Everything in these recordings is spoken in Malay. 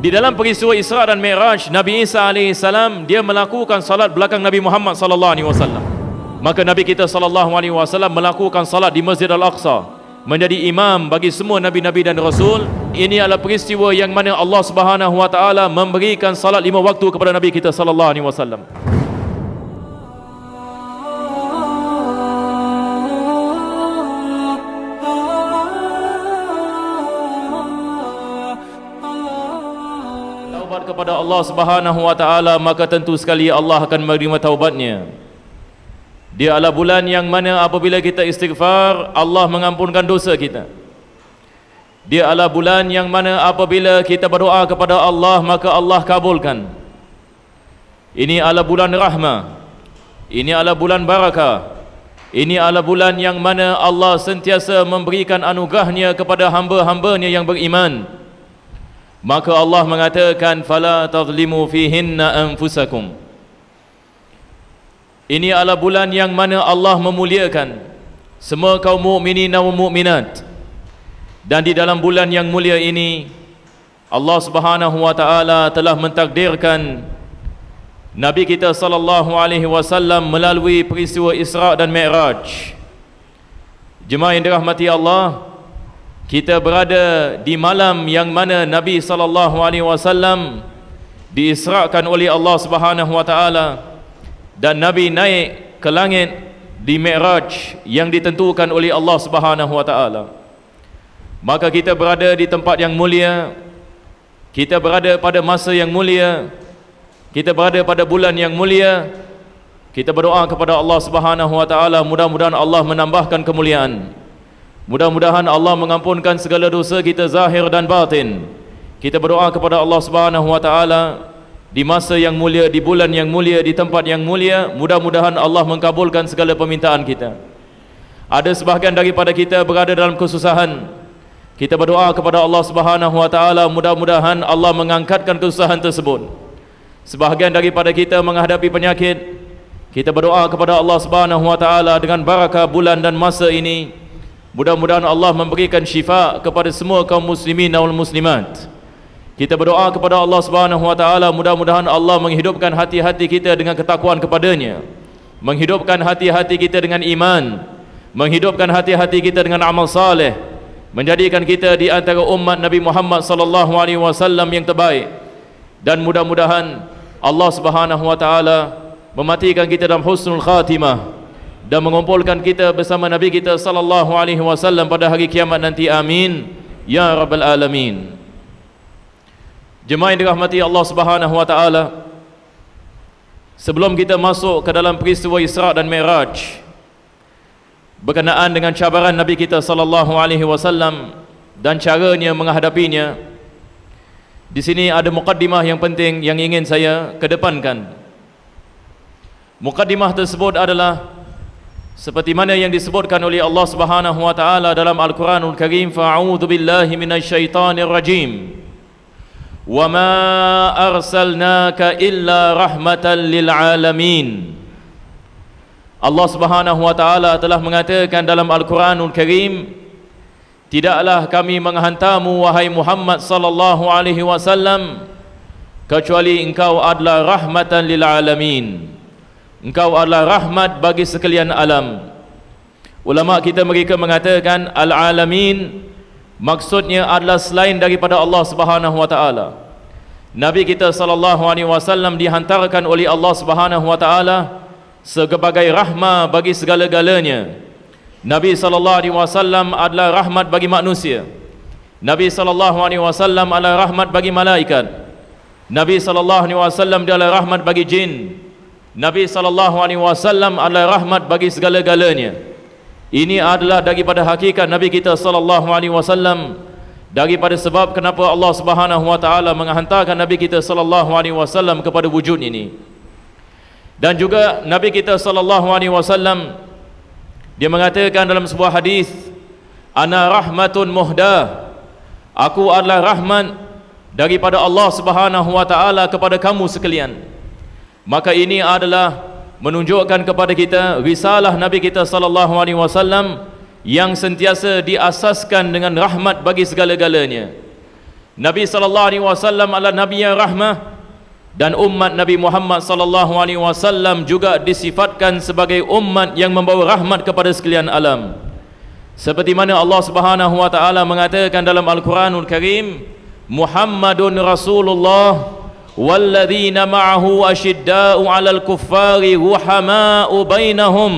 Di dalam peristiwa Isra dan Mi'raj, Nabi Isa AS, dia melakukan salat belakang Nabi Muhammad SAW. Maka Nabi kita SAW melakukan salat di Masjid Al-Aqsa. Menjadi imam bagi semua Nabi-Nabi dan Rasul. Ini adalah peristiwa yang mana Allah SWT memberikan salat lima waktu kepada Nabi kita SAW. Allah Subhanahu wa taala maka tentu sekali Allah akan menerima taubatnya. Dia adalah bulan yang mana apabila kita istighfar Allah mengampunkan dosa kita. Dia adalah bulan yang mana apabila kita berdoa kepada Allah maka Allah kabulkan. Ini adalah bulan rahmah. Ini adalah bulan barakah. Ini adalah bulan yang mana Allah sentiasa memberikan anugerahnya kepada hamba-hambanya yang beriman maka Allah mengatakan fala tazlimu fihinna anfusakum ini adalah bulan yang mana Allah memuliakan semua kaum mukminin dan mukminat dan di dalam bulan yang mulia ini Allah Subhanahu wa taala telah mentakdirkan Nabi kita sallallahu alaihi wasallam melalui peristiwa Isra dan Mi'raj. Jemaah yang dirahmati Allah, kita berada di malam yang mana Nabi sallallahu alaihi wasallam diisrakan oleh Allah Subhanahu wa taala dan Nabi naik ke langit di Mi'raj yang ditentukan oleh Allah Subhanahu wa taala. Maka kita berada di tempat yang mulia. Kita berada pada masa yang mulia. Kita berada pada bulan yang mulia. Kita berdoa kepada Allah Subhanahu wa taala mudah-mudahan Allah menambahkan kemuliaan Mudah-mudahan Allah mengampunkan segala dosa kita zahir dan batin. Kita berdoa kepada Allah Subhanahu wa taala di masa yang mulia, di bulan yang mulia, di tempat yang mulia, mudah-mudahan Allah mengkabulkan segala permintaan kita. Ada sebahagian daripada kita berada dalam kesusahan. Kita berdoa kepada Allah Subhanahu wa taala mudah-mudahan Allah mengangkatkan kesusahan tersebut. Sebahagian daripada kita menghadapi penyakit, kita berdoa kepada Allah Subhanahu wa taala dengan barakah bulan dan masa ini Mudah-mudahan Allah memberikan syifa kepada semua kaum muslimin dan muslimat. Kita berdoa kepada Allah Subhanahu wa taala mudah-mudahan Allah menghidupkan hati-hati kita dengan ketakwaan kepadanya. Menghidupkan hati-hati kita dengan iman, menghidupkan hati-hati kita dengan amal saleh, menjadikan kita di antara umat Nabi Muhammad sallallahu alaihi wasallam yang terbaik. Dan mudah-mudahan Allah Subhanahu wa taala mematikan kita dalam husnul khatimah dan mengumpulkan kita bersama Nabi kita sallallahu alaihi wasallam pada hari kiamat nanti amin ya rabbal alamin jemaah yang dirahmati Allah Subhanahu wa taala sebelum kita masuk ke dalam peristiwa Isra dan Miraj berkenaan dengan cabaran Nabi kita sallallahu alaihi wasallam dan caranya menghadapinya di sini ada mukadimah yang penting yang ingin saya kedepankan mukadimah tersebut adalah seperti mana yang disebutkan oleh Allah Subhanahu wa taala dalam Al-Qur'anul Karim fa'udzu billahi minasyaitonir rajim wa ma arsalnaka illa rahmatan lil alamin Allah Subhanahu wa taala telah mengatakan dalam Al-Qur'anul Karim tidaklah kami menghantamu wahai Muhammad sallallahu alaihi wasallam kecuali engkau adalah rahmatan lil alamin engkau adalah rahmat bagi sekalian alam ulama kita mereka mengatakan al alamin maksudnya adalah selain daripada Allah Subhanahu wa taala nabi kita sallallahu alaihi wasallam dihantarkan oleh Allah Subhanahu wa taala sebagai rahmat bagi segala-galanya nabi sallallahu alaihi wasallam adalah rahmat bagi manusia nabi sallallahu alaihi wasallam adalah rahmat bagi malaikat nabi sallallahu alaihi wasallam adalah rahmat bagi jin Nabi sallallahu alaihi wasallam adalah rahmat bagi segala-galanya. Ini adalah daripada hakikat Nabi kita sallallahu alaihi wasallam daripada sebab kenapa Allah Subhanahu wa taala menghantarkan Nabi kita sallallahu alaihi wasallam kepada wujud ini. Dan juga Nabi kita sallallahu alaihi wasallam dia mengatakan dalam sebuah hadis ana rahmatun muhda aku adalah rahmat daripada Allah Subhanahu wa taala kepada kamu sekalian maka ini adalah menunjukkan kepada kita risalah Nabi kita sallallahu alaihi wasallam yang sentiasa diasaskan dengan rahmat bagi segala-galanya. Nabi sallallahu alaihi wasallam adalah nabi yang rahmah dan umat Nabi Muhammad sallallahu alaihi wasallam juga disifatkan sebagai umat yang membawa rahmat kepada sekalian alam. Seperti mana Allah Subhanahu wa taala mengatakan dalam Al-Quranul Karim, Muhammadun Rasulullah والذين معه أشداء على الكفار رحماء بينهم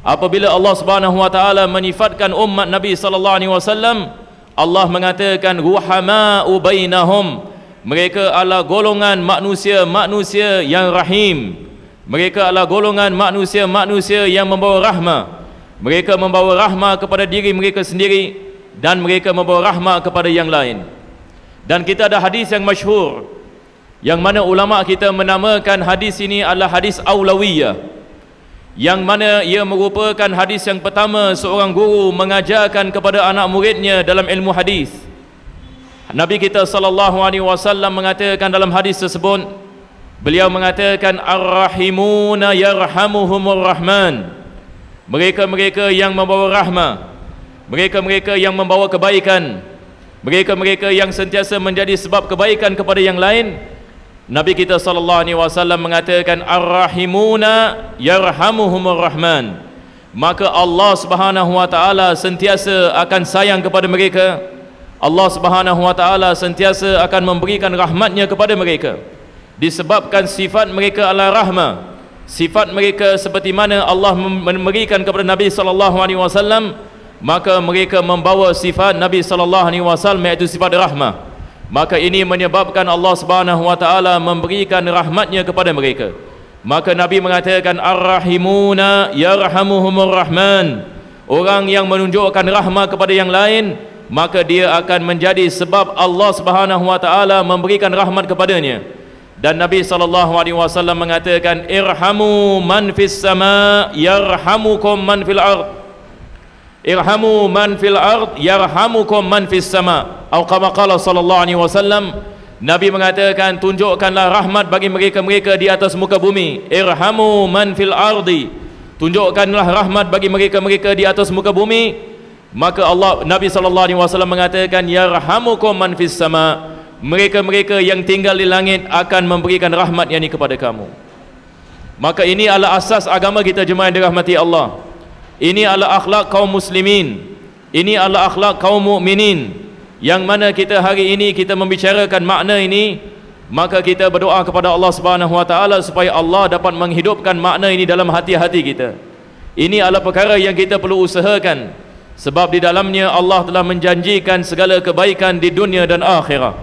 Apabila Allah Subhanahu wa taala menyifatkan umat Nabi sallallahu alaihi wasallam, Allah mengatakan ruhama ubainahum. Mereka adalah golongan manusia-manusia yang rahim. Mereka adalah golongan manusia-manusia yang membawa rahmah. Mereka membawa rahmah kepada diri mereka sendiri dan mereka membawa rahmah kepada yang lain. Dan kita ada hadis yang masyhur yang mana ulama kita menamakan hadis ini adalah hadis aulawiyah yang mana ia merupakan hadis yang pertama seorang guru mengajarkan kepada anak muridnya dalam ilmu hadis Nabi kita sallallahu alaihi wasallam mengatakan dalam hadis tersebut beliau mengatakan arrahimuna yarhamuhumur rahman mereka-mereka yang membawa rahmah mereka-mereka yang membawa kebaikan mereka-mereka yang sentiasa menjadi sebab kebaikan kepada yang lain Nabi kita sallallahu alaihi wasallam mengatakan arrahimuna yarhamuhumur rahman. Maka Allah Subhanahu wa taala sentiasa akan sayang kepada mereka. Allah Subhanahu wa taala sentiasa akan memberikan rahmatnya kepada mereka. Disebabkan sifat mereka adalah rahma. Sifat mereka seperti mana Allah memberikan kepada Nabi sallallahu alaihi wasallam maka mereka membawa sifat Nabi sallallahu alaihi wasallam iaitu sifat rahmah maka ini menyebabkan Allah Subhanahu wa taala memberikan rahmatnya kepada mereka maka nabi mengatakan arrahimuna yarhamuhumur rahman orang yang menunjukkan rahmat kepada yang lain maka dia akan menjadi sebab Allah Subhanahu wa taala memberikan rahmat kepadanya dan nabi sallallahu alaihi wasallam mengatakan irhamu man fis sama yarhamukum man fil ard irhamu man fil ard yarhamukum man fis sama' atau kama qala sallallahu alaihi wasallam Nabi mengatakan tunjukkanlah rahmat bagi mereka-mereka di atas muka bumi irhamu man fil ardi tunjukkanlah rahmat bagi mereka-mereka di atas muka bumi maka Allah Nabi sallallahu alaihi wasallam mengatakan yarhamukum man fis sama mereka-mereka yang tinggal di langit akan memberikan rahmat yang ini kepada kamu maka ini adalah asas agama kita jemaah dirahmati Allah ini adalah akhlak kaum muslimin ini adalah akhlak kaum mukminin yang mana kita hari ini kita membicarakan makna ini maka kita berdoa kepada Allah Subhanahu Wa Taala supaya Allah dapat menghidupkan makna ini dalam hati-hati kita ini adalah perkara yang kita perlu usahakan sebab di dalamnya Allah telah menjanjikan segala kebaikan di dunia dan akhirat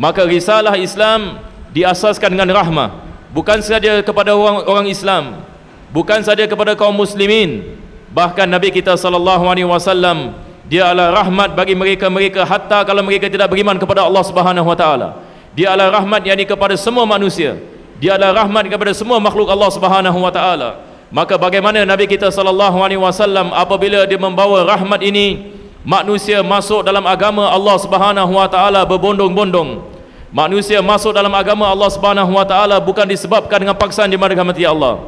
maka risalah Islam diasaskan dengan rahmah bukan saja kepada orang, orang Islam bukan saja kepada kaum muslimin bahkan Nabi kita sallallahu alaihi wasallam dia adalah rahmat bagi mereka-mereka hatta kalau mereka tidak beriman kepada Allah Subhanahu Wa Taala. Dia adalah rahmat yang kepada semua manusia. Dia adalah rahmat kepada semua makhluk Allah Subhanahu Wa Taala. Maka bagaimana Nabi kita sallallahu alaihi wasallam apabila dia membawa rahmat ini manusia masuk dalam agama Allah Subhanahu wa taala berbondong-bondong. Manusia masuk dalam agama Allah Subhanahu wa taala bukan disebabkan dengan paksaan di mana rahmat Allah.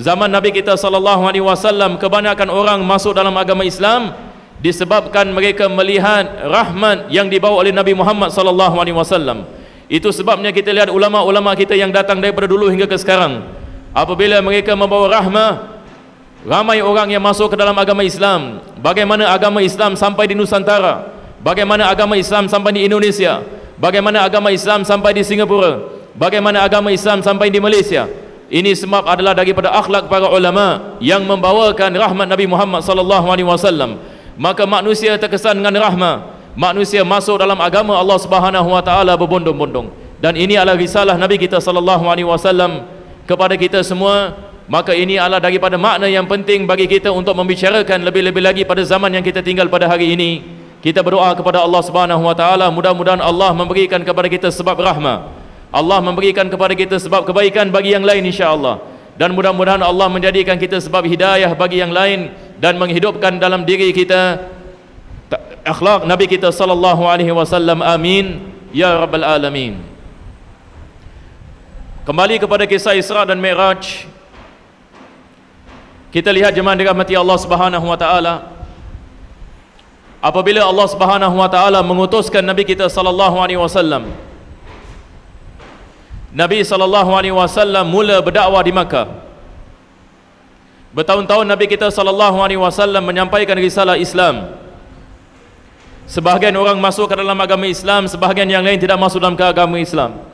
Zaman Nabi kita sallallahu alaihi wasallam kebanyakan orang masuk dalam agama Islam disebabkan mereka melihat rahmat yang dibawa oleh Nabi Muhammad sallallahu alaihi wasallam. Itu sebabnya kita lihat ulama-ulama kita yang datang daripada dulu hingga ke sekarang. Apabila mereka membawa rahmat ramai orang yang masuk ke dalam agama Islam. Bagaimana agama Islam sampai di Nusantara? Bagaimana agama Islam sampai di Indonesia? Bagaimana agama Islam sampai di Singapura? Bagaimana agama Islam sampai di Malaysia? Ini sebab adalah daripada akhlak para ulama yang membawakan rahmat Nabi Muhammad sallallahu alaihi wasallam maka manusia terkesan dengan rahmah manusia masuk dalam agama Allah Subhanahu wa taala berbondong-bondong dan ini adalah risalah Nabi kita sallallahu alaihi wasallam kepada kita semua maka ini adalah daripada makna yang penting bagi kita untuk membicarakan lebih-lebih lagi pada zaman yang kita tinggal pada hari ini kita berdoa kepada Allah Subhanahu wa taala mudah-mudahan Allah memberikan kepada kita sebab rahmah Allah memberikan kepada kita sebab kebaikan bagi yang lain insya-Allah dan mudah-mudahan Allah menjadikan kita sebab hidayah bagi yang lain dan menghidupkan dalam diri kita akhlak Nabi kita sallallahu alaihi wasallam amin ya rabbal alamin kembali kepada kisah Isra dan Mi'raj kita lihat jemaah dirahmati Allah Subhanahu wa taala apabila Allah Subhanahu wa taala mengutuskan Nabi kita sallallahu alaihi wasallam Nabi sallallahu alaihi wasallam mula berdakwah di Makkah. Bertahun-tahun Nabi kita sallallahu alaihi wasallam menyampaikan risalah Islam. Sebahagian orang masuk ke dalam agama Islam, sebahagian yang lain tidak masuk dalam agama Islam.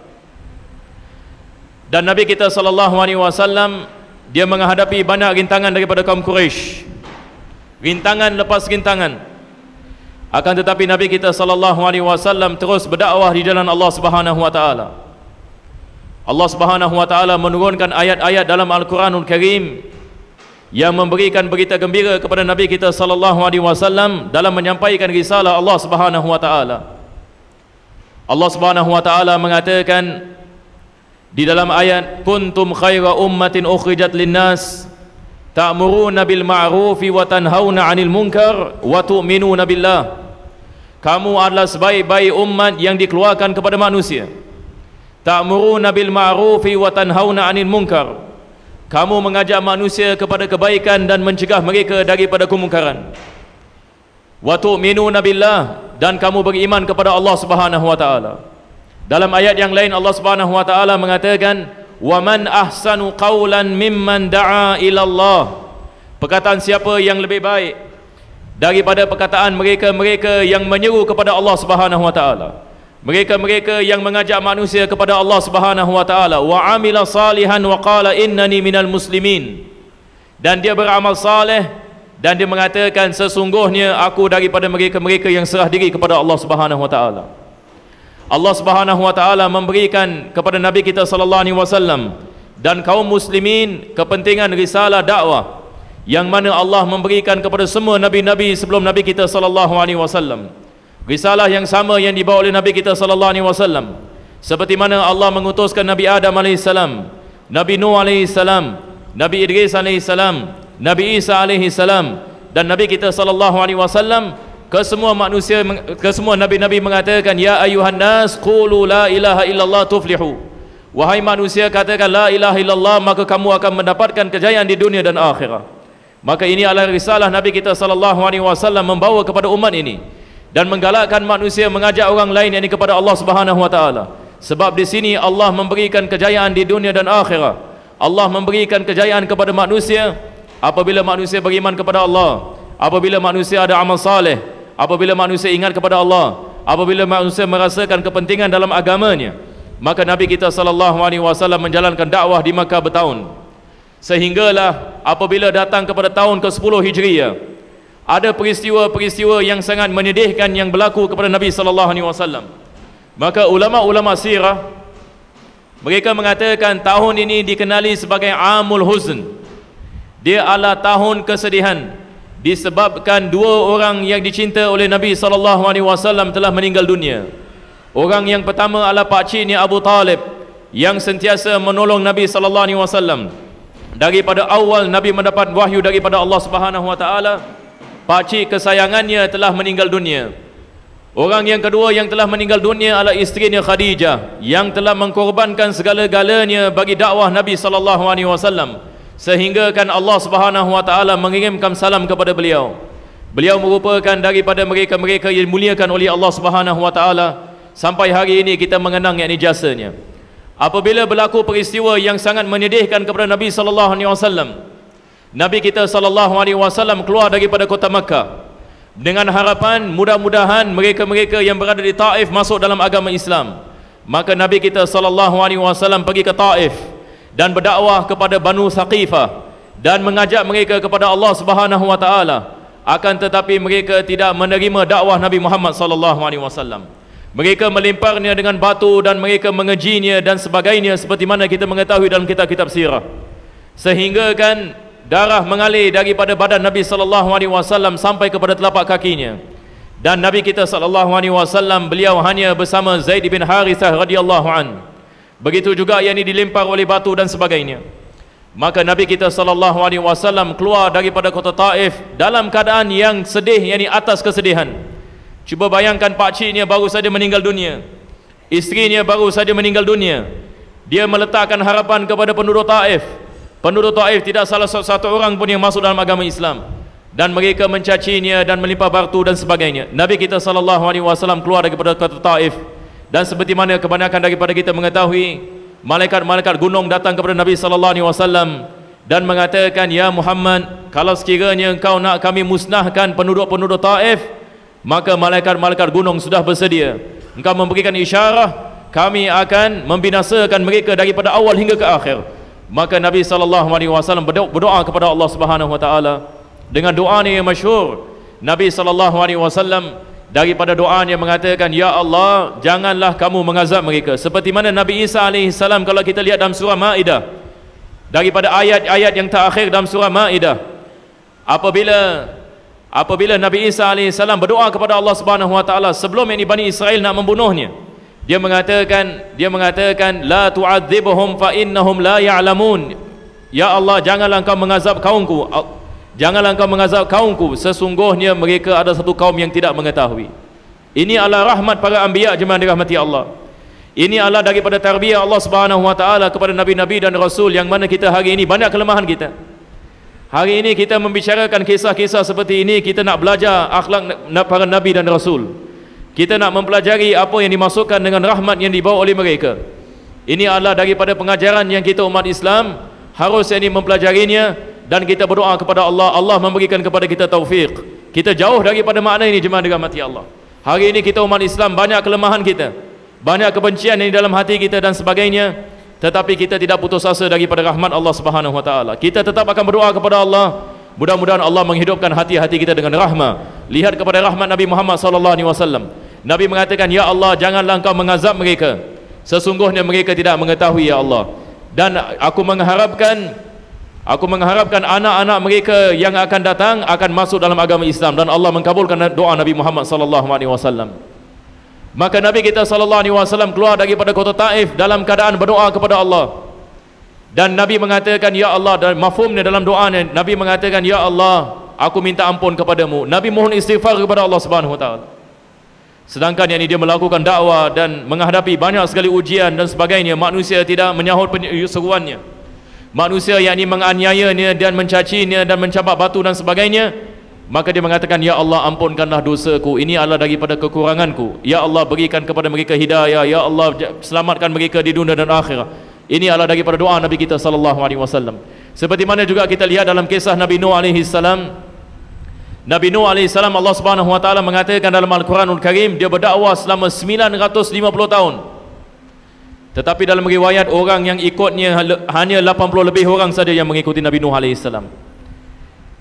Dan Nabi kita sallallahu alaihi wasallam dia menghadapi banyak rintangan daripada kaum Quraisy. Rintangan lepas rintangan. Akan tetapi Nabi kita sallallahu alaihi wasallam terus berdakwah di jalan Allah Subhanahu wa taala. Allah Subhanahu wa taala menurunkan ayat-ayat dalam Al-Quranul Karim yang memberikan berita gembira kepada Nabi kita sallallahu alaihi wasallam dalam menyampaikan risalah Allah Subhanahu wa taala. Allah Subhanahu wa taala mengatakan di dalam ayat kuntum khaira ummatin ukhrijat linnas ta'muruna bil ma'rufi wa tanhauna 'anil munkar wa tu'minuna billah. Kamu adalah sebaik-baik umat yang dikeluarkan kepada manusia ta'muruna Nabil ma'rufi wa tanhauna 'anil munkar kamu mengajak manusia kepada kebaikan dan mencegah mereka daripada kemungkaran wa tu'minuna billah dan kamu beriman kepada Allah Subhanahu wa taala dalam ayat yang lain Allah Subhanahu wa taala mengatakan wa man ahsanu qawlan mimman da'a ila Allah perkataan siapa yang lebih baik daripada perkataan mereka-mereka yang menyeru kepada Allah Subhanahu wa taala mereka-mereka yang mengajak manusia kepada Allah Subhanahu wa taala wa amila salihan wa qala innani minal muslimin dan dia beramal saleh dan dia mengatakan sesungguhnya aku daripada mereka-mereka yang serah diri kepada Allah Subhanahu wa taala Allah Subhanahu wa taala memberikan kepada nabi kita sallallahu alaihi wasallam dan kaum muslimin kepentingan risalah dakwah yang mana Allah memberikan kepada semua nabi-nabi sebelum nabi kita sallallahu alaihi wasallam risalah yang sama yang dibawa oleh Nabi kita sallallahu alaihi wasallam seperti mana Allah mengutuskan Nabi Adam alaihi salam Nabi Nuh alaihi salam Nabi Idris alaihi salam Nabi Isa alaihi salam dan Nabi kita sallallahu alaihi wasallam ke semua manusia ke semua nabi-nabi mengatakan ya ayuhan nas qulu la ilaha illallah tuflihu wahai manusia katakan la ilaha illallah maka kamu akan mendapatkan kejayaan di dunia dan akhirat maka ini adalah risalah nabi kita sallallahu alaihi wasallam membawa kepada umat ini dan menggalakkan manusia mengajak orang lain yang ini kepada Allah Subhanahu Wa Taala. Sebab di sini Allah memberikan kejayaan di dunia dan akhirat. Allah memberikan kejayaan kepada manusia apabila manusia beriman kepada Allah, apabila manusia ada amal saleh, apabila manusia ingat kepada Allah, apabila manusia merasakan kepentingan dalam agamanya. Maka Nabi kita Shallallahu alaihi wasallam menjalankan dakwah di Makkah bertahun. Sehinggalah apabila datang kepada tahun ke-10 Hijriah, ada peristiwa-peristiwa yang sangat menyedihkan yang berlaku kepada Nabi sallallahu alaihi wasallam. Maka ulama-ulama sirah mereka mengatakan tahun ini dikenali sebagai Amul Huzn. Dia adalah tahun kesedihan disebabkan dua orang yang dicinta oleh Nabi sallallahu alaihi wasallam telah meninggal dunia. Orang yang pertama adalah pak cik ni Abu Talib yang sentiasa menolong Nabi sallallahu alaihi wasallam. Daripada awal Nabi mendapat wahyu daripada Allah Subhanahu wa taala, pakcik kesayangannya telah meninggal dunia. Orang yang kedua yang telah meninggal dunia adalah isterinya Khadijah yang telah mengkorbankan segala-galanya bagi dakwah Nabi sallallahu alaihi wasallam sehinggakan Allah Subhanahu wa taala mengirimkan salam kepada beliau. Beliau merupakan daripada mereka-mereka yang dimuliakan oleh Allah Subhanahu wa taala sampai hari ini kita mengenang yakni jasanya. Apabila berlaku peristiwa yang sangat menyedihkan kepada Nabi sallallahu alaihi wasallam, Nabi kita sallallahu alaihi wasallam keluar daripada kota Makkah dengan harapan mudah-mudahan mereka-mereka yang berada di Taif masuk dalam agama Islam. Maka Nabi kita sallallahu alaihi wasallam pergi ke Taif dan berdakwah kepada Banu Saqifah dan mengajak mereka kepada Allah Subhanahu wa taala. Akan tetapi mereka tidak menerima dakwah Nabi Muhammad sallallahu alaihi wasallam. Mereka melimparnya dengan batu dan mereka mengejinya dan sebagainya seperti mana kita mengetahui dalam kitab-kitab sirah. Sehingga kan darah mengalir daripada badan Nabi sallallahu alaihi wasallam sampai kepada telapak kakinya. Dan Nabi kita sallallahu alaihi wasallam beliau hanya bersama Zaid bin Harithah radhiyallahu an. Begitu juga yang ini dilempar oleh batu dan sebagainya. Maka Nabi kita sallallahu alaihi wasallam keluar daripada kota Taif dalam keadaan yang sedih yakni atas kesedihan. Cuba bayangkan pak ciknya baru saja meninggal dunia. Isterinya baru saja meninggal dunia. Dia meletakkan harapan kepada penduduk Taif penduduk Taif tidak salah satu orang pun yang masuk dalam agama Islam dan mereka mencacinya dan melimpah bartu dan sebagainya Nabi kita SAW keluar daripada kota Taif dan seperti mana kebanyakan daripada kita mengetahui malaikat-malaikat gunung datang kepada Nabi SAW dan mengatakan Ya Muhammad kalau sekiranya engkau nak kami musnahkan penduduk-penduduk Taif maka malaikat-malaikat gunung sudah bersedia engkau memberikan isyarah kami akan membinasakan mereka daripada awal hingga ke akhir Maka Nabi sallallahu alaihi wasallam berdoa kepada Allah Subhanahu wa taala dengan doa ni yang masyhur. Nabi sallallahu alaihi wasallam daripada doanya mengatakan ya Allah janganlah kamu mengazab mereka seperti mana Nabi Isa alaihi salam kalau kita lihat dalam surah Maidah daripada ayat-ayat yang terakhir dalam surah Maidah apabila apabila Nabi Isa alaihi salam berdoa kepada Allah Subhanahu wa taala sebelum ini Bani Israel nak membunuhnya dia mengatakan dia mengatakan لا tu'adzibhum fa innahum la ya'lamun ya Allah janganlah engkau mengazab kaumku janganlah engkau mengazab kaumku sesungguhnya mereka ada satu kaum yang tidak mengetahui ini adalah rahmat para anbiya jemaah dirahmati Allah ini adalah daripada tarbiyah Allah Subhanahu wa taala kepada nabi-nabi dan rasul yang mana kita hari ini banyak kelemahan kita hari ini kita membicarakan kisah-kisah seperti ini kita nak belajar akhlak para nabi dan rasul kita nak mempelajari apa yang dimasukkan dengan rahmat yang dibawa oleh mereka ini adalah daripada pengajaran yang kita umat Islam harus ini mempelajarinya dan kita berdoa kepada Allah Allah memberikan kepada kita taufik kita jauh daripada makna ini jemaah dengan mati Allah hari ini kita umat Islam banyak kelemahan kita banyak kebencian ini dalam hati kita dan sebagainya tetapi kita tidak putus asa daripada rahmat Allah Subhanahu wa taala kita tetap akan berdoa kepada Allah mudah-mudahan Allah menghidupkan hati-hati kita dengan rahmat lihat kepada rahmat Nabi Muhammad sallallahu alaihi wasallam Nabi mengatakan Ya Allah janganlah engkau mengazab mereka Sesungguhnya mereka tidak mengetahui Ya Allah Dan aku mengharapkan Aku mengharapkan anak-anak mereka yang akan datang akan masuk dalam agama Islam dan Allah mengkabulkan doa Nabi Muhammad sallallahu alaihi wasallam. Maka Nabi kita sallallahu alaihi wasallam keluar daripada kota Taif dalam keadaan berdoa kepada Allah. Dan Nabi mengatakan ya Allah dan mafhumnya dalam doanya Nabi mengatakan ya Allah aku minta ampun kepadamu. Nabi mohon istighfar kepada Allah Subhanahu wa taala. Sedangkan yang ini dia melakukan dakwah dan menghadapi banyak sekali ujian dan sebagainya, manusia tidak menyahut seruannya. Manusia yang ini menganiayanya dan mencacinya dan mencabak batu dan sebagainya, maka dia mengatakan, Ya Allah ampunkanlah dosaku, ini adalah daripada kekuranganku. Ya Allah berikan kepada mereka hidayah, Ya Allah selamatkan mereka di dunia dan akhirat. Ini adalah daripada doa Nabi kita saw. Alaihi Seperti mana juga kita lihat dalam kisah Nabi Nuh Alaihi Nabi Nuh AS Allah Subhanahu mengatakan dalam al Quran Al Karim dia berdakwah selama 950 tahun. Tetapi dalam riwayat orang yang ikutnya hanya 80 lebih orang saja yang mengikuti Nabi Nuh AS.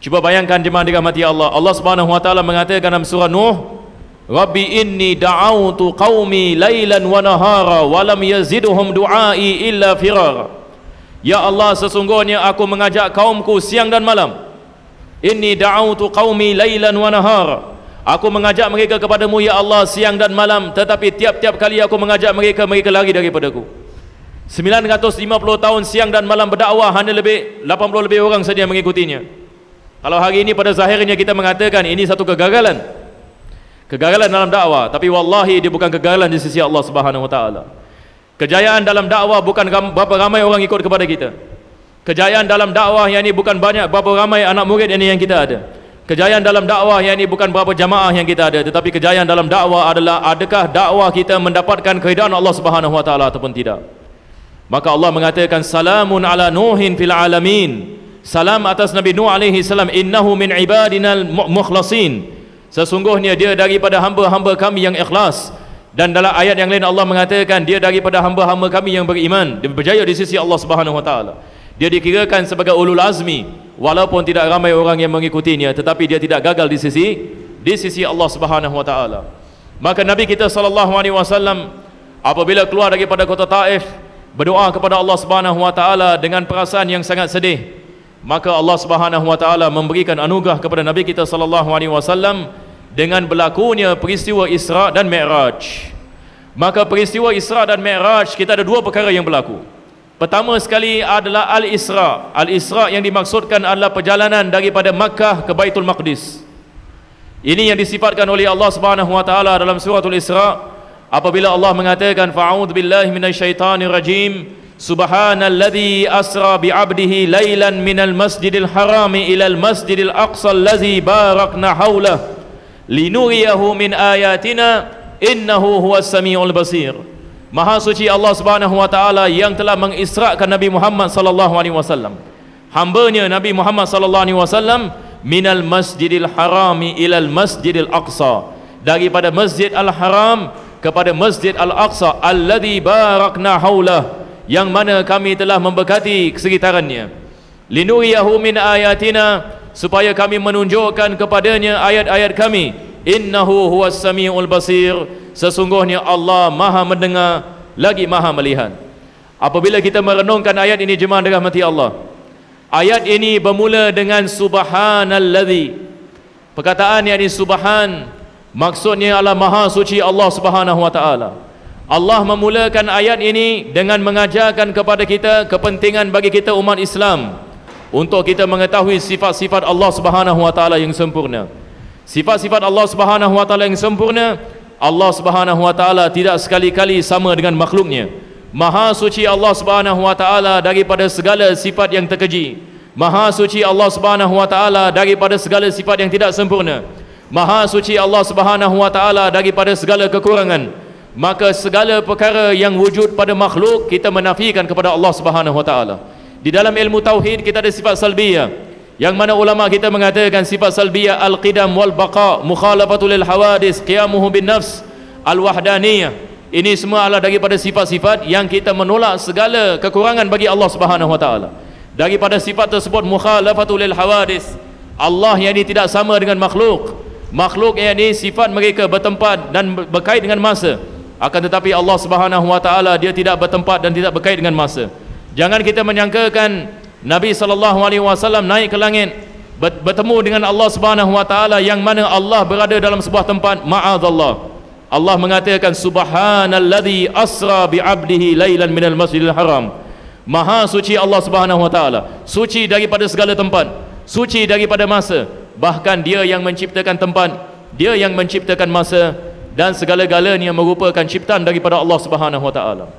Cuba bayangkan jemaah mati Allah. Allah Subhanahu mengatakan dalam surah Nuh Rabbi inni da'autu qaumi lailan wa nahara wa yaziduhum du'ai illa firar. Ya Allah sesungguhnya aku mengajak kaumku siang dan malam. Inni da'autu qaumi laylan wa nahara. Aku mengajak mereka kepadamu ya Allah siang dan malam tetapi tiap-tiap kali aku mengajak mereka mereka lari daripadaku. 950 tahun siang dan malam berdakwah hanya lebih 80 lebih orang saja yang mengikutinya. Kalau hari ini pada zahirnya kita mengatakan ini satu kegagalan. Kegagalan dalam dakwah tapi wallahi dia bukan kegagalan di sisi Allah Subhanahu wa taala. Kejayaan dalam dakwah bukan berapa ramai orang ikut kepada kita. Kejayaan dalam dakwah yang ini bukan banyak berapa ramai anak murid ini yang kita ada. Kejayaan dalam dakwah yang ini bukan berapa jamaah yang kita ada tetapi kejayaan dalam dakwah adalah adakah dakwah kita mendapatkan keridaan Allah Subhanahu wa taala ataupun tidak. Maka Allah mengatakan salamun ala nuhin fil alamin. Salam atas Nabi Nuh alaihi salam innahu min ibadina mukhlasin. Sesungguhnya dia daripada hamba-hamba kami yang ikhlas. Dan dalam ayat yang lain Allah mengatakan dia daripada hamba-hamba kami yang beriman. Dia berjaya di sisi Allah Subhanahu wa taala dia dikirakan sebagai ulul azmi walaupun tidak ramai orang yang mengikutinya tetapi dia tidak gagal di sisi di sisi Allah Subhanahu wa taala maka nabi kita sallallahu alaihi wasallam apabila keluar daripada kota Taif berdoa kepada Allah Subhanahu wa taala dengan perasaan yang sangat sedih maka Allah Subhanahu wa taala memberikan anugerah kepada nabi kita sallallahu alaihi wasallam dengan berlakunya peristiwa Isra dan Mi'raj maka peristiwa Isra dan Mi'raj kita ada dua perkara yang berlaku Pertama sekali adalah Al-Isra. Al-Isra yang dimaksudkan adalah perjalanan daripada Makkah ke Baitul Maqdis. Ini yang disifatkan oleh Allah Subhanahu dalam surah Al-Isra apabila Allah mengatakan fa'ud billahi minasyaitanir rajim subhanalladzi asra bi 'abdihi lailan minal masjidil harami ilal masjidil aqsa allazi barakna haulah linuriyahu min ayatina innahu huwas samiul basir. Maha suci Allah Subhanahu wa taala yang telah mengisrakan Nabi Muhammad sallallahu alaihi wasallam. Hambanya Nabi Muhammad sallallahu alaihi wasallam minal Masjidil Haram ila Masjidil Aqsa. Daripada Masjid Al-Haram kepada Masjid Al-Aqsa alladhi barakna haulah yang mana kami telah memberkati sekitarannya. Linuriyahu min ayatina supaya kami menunjukkan kepadanya ayat-ayat kami. Innahu huwas samiul basir sesungguhnya Allah maha mendengar lagi maha melihat apabila kita merenungkan ayat ini jemaah dengan mati Allah ayat ini bermula dengan subhanalladhi perkataan yang ini subhan maksudnya Allah maha suci Allah subhanahu wa ta'ala Allah memulakan ayat ini dengan mengajarkan kepada kita kepentingan bagi kita umat Islam untuk kita mengetahui sifat-sifat Allah Subhanahu Wa Taala yang sempurna. Sifat-sifat Allah Subhanahu Wa Taala yang sempurna Allah Subhanahu Wa Taala tidak sekali-kali sama dengan makhluknya. Maha suci Allah Subhanahu Wa Taala daripada segala sifat yang terkeji. Maha suci Allah Subhanahu Wa Taala daripada segala sifat yang tidak sempurna. Maha suci Allah Subhanahu Wa Taala daripada segala kekurangan. Maka segala perkara yang wujud pada makhluk kita menafikan kepada Allah Subhanahu Wa Taala. Di dalam ilmu tauhid kita ada sifat salbiyah yang mana ulama kita mengatakan sifat salbiyah al-qidam wal baqa mukhalafatul lil hawadis qiyamuhu bin nafs al-wahdaniyah ini semua adalah daripada sifat-sifat yang kita menolak segala kekurangan bagi Allah Subhanahu wa taala daripada sifat tersebut mukhalafatul lil hawadis Allah yang ini tidak sama dengan makhluk makhluk yang ini sifat mereka bertempat dan berkait dengan masa akan tetapi Allah Subhanahu wa taala dia tidak bertempat dan tidak berkait dengan masa jangan kita menyangkakan Nabi sallallahu alaihi wasallam naik ke langit bertemu dengan Allah Subhanahu wa taala yang mana Allah berada dalam sebuah tempat ma'adallah Allah mengatakan Subhanalladzi asra bi 'abdihi lailan minal masjidil haram Maha suci Allah Subhanahu wa taala suci daripada segala tempat suci daripada masa bahkan dia yang menciptakan tempat dia yang menciptakan masa dan segala-galanya merupakan ciptaan daripada Allah Subhanahu wa taala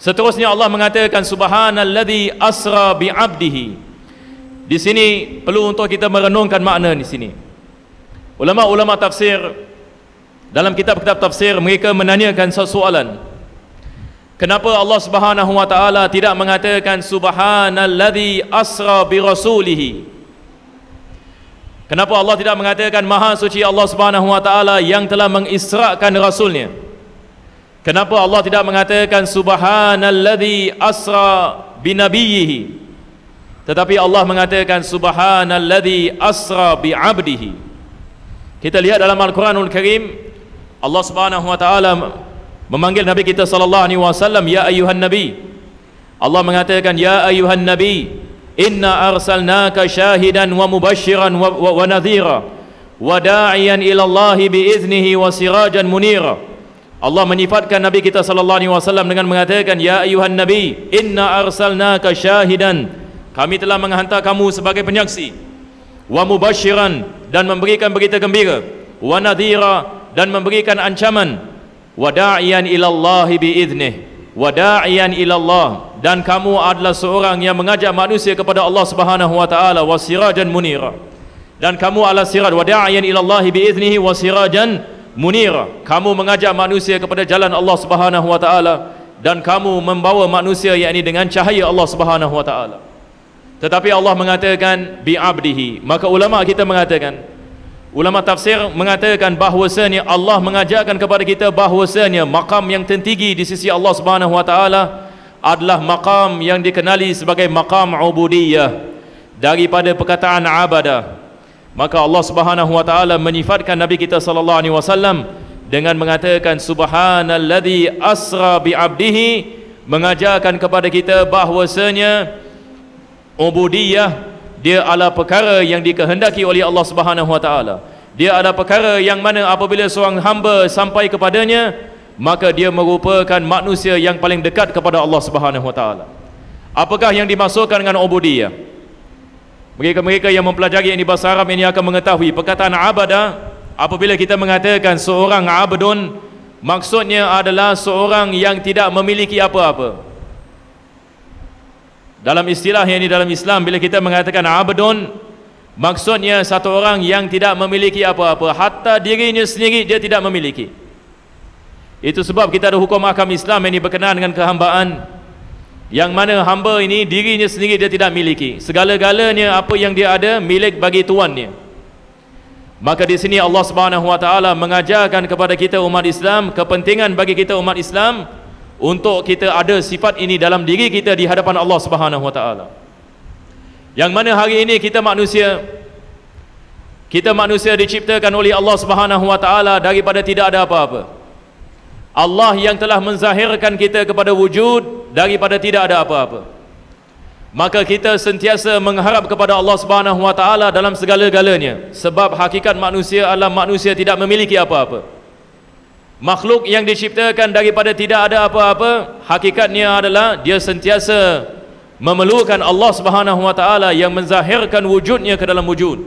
Seterusnya Allah mengatakan subhanallazi asra bi abdihi. Di sini perlu untuk kita merenungkan makna di sini. Ulama-ulama tafsir dalam kitab-kitab tafsir mereka menanyakan soalan. Kenapa Allah Subhanahu wa taala tidak mengatakan subhanallazi asra bi rasulihi? Kenapa Allah tidak mengatakan maha suci Allah Subhanahu wa taala yang telah mengisrakan rasulnya? Kenapa Allah tidak mengatakan subhanalladzi asra bi Tetapi Allah mengatakan subhanalladzi asra bi Kita lihat dalam Al-Quranul Karim Allah Subhanahu wa taala memanggil nabi kita sallallahu alaihi wasallam ya ayuhan nabi. Allah mengatakan ya ayuhan nabi inna arsalnaka syahidan wa mubasysyiran wa, wa, wa nadhira wa da'iyan ila Allah bi idznihi wa sirajan munira. Allah menyifatkan Nabi kita sallallahu alaihi wasallam dengan mengatakan ya ayuhan nabi inna arsalnaka syahidan kami telah menghantar kamu sebagai penyaksi wa mubasyiran dan memberikan berita gembira wa nadhira dan memberikan ancaman wa da'iyan ila Allah bi idznih wa da'iyan ila Allah dan kamu adalah seorang yang mengajak manusia kepada Allah Subhanahu wa taala wa sirajan munira dan kamu adalah sirat wa da'iyan ila Allah bi idznihi wa sirajan Munir, kamu mengajak manusia kepada jalan Allah Subhanahu wa taala dan kamu membawa manusia yakni dengan cahaya Allah Subhanahu wa taala. Tetapi Allah mengatakan bi abdihi. Maka ulama kita mengatakan ulama tafsir mengatakan bahawasanya Allah mengajarkan kepada kita bahawasanya makam yang tertinggi di sisi Allah Subhanahu wa taala adalah makam yang dikenali sebagai maqam ubudiyah daripada perkataan abada maka Allah Subhanahu wa taala menyifatkan nabi kita sallallahu alaihi wasallam dengan mengatakan subhanallazi asra bi abdihi mengajarkan kepada kita bahwasanya ubudiyah dia adalah perkara yang dikehendaki oleh Allah Subhanahu wa taala dia adalah perkara yang mana apabila seorang hamba sampai kepadanya maka dia merupakan manusia yang paling dekat kepada Allah Subhanahu wa taala apakah yang dimaksudkan dengan ubudiyah mereka-mereka yang mempelajari ini bahasa Arab ini akan mengetahui perkataan abada apabila kita mengatakan seorang abdun maksudnya adalah seorang yang tidak memiliki apa-apa. Dalam istilah yang ini dalam Islam bila kita mengatakan abdun maksudnya satu orang yang tidak memiliki apa-apa hatta dirinya sendiri dia tidak memiliki. Itu sebab kita ada hukum akam Islam yang ini berkenaan dengan kehambaan yang mana hamba ini dirinya sendiri dia tidak miliki segala-galanya apa yang dia ada milik bagi tuannya maka di sini Allah Subhanahu wa taala mengajarkan kepada kita umat Islam kepentingan bagi kita umat Islam untuk kita ada sifat ini dalam diri kita di hadapan Allah Subhanahu wa taala yang mana hari ini kita manusia kita manusia diciptakan oleh Allah Subhanahu wa taala daripada tidak ada apa-apa Allah yang telah menzahirkan kita kepada wujud daripada tidak ada apa-apa. Maka kita sentiasa mengharap kepada Allah Subhanahu Wa Taala dalam segala-galanya sebab hakikat manusia alam manusia tidak memiliki apa-apa. Makhluk yang diciptakan daripada tidak ada apa-apa hakikatnya adalah dia sentiasa memerlukan Allah Subhanahu Wa Taala yang menzahirkan wujudnya ke dalam wujud.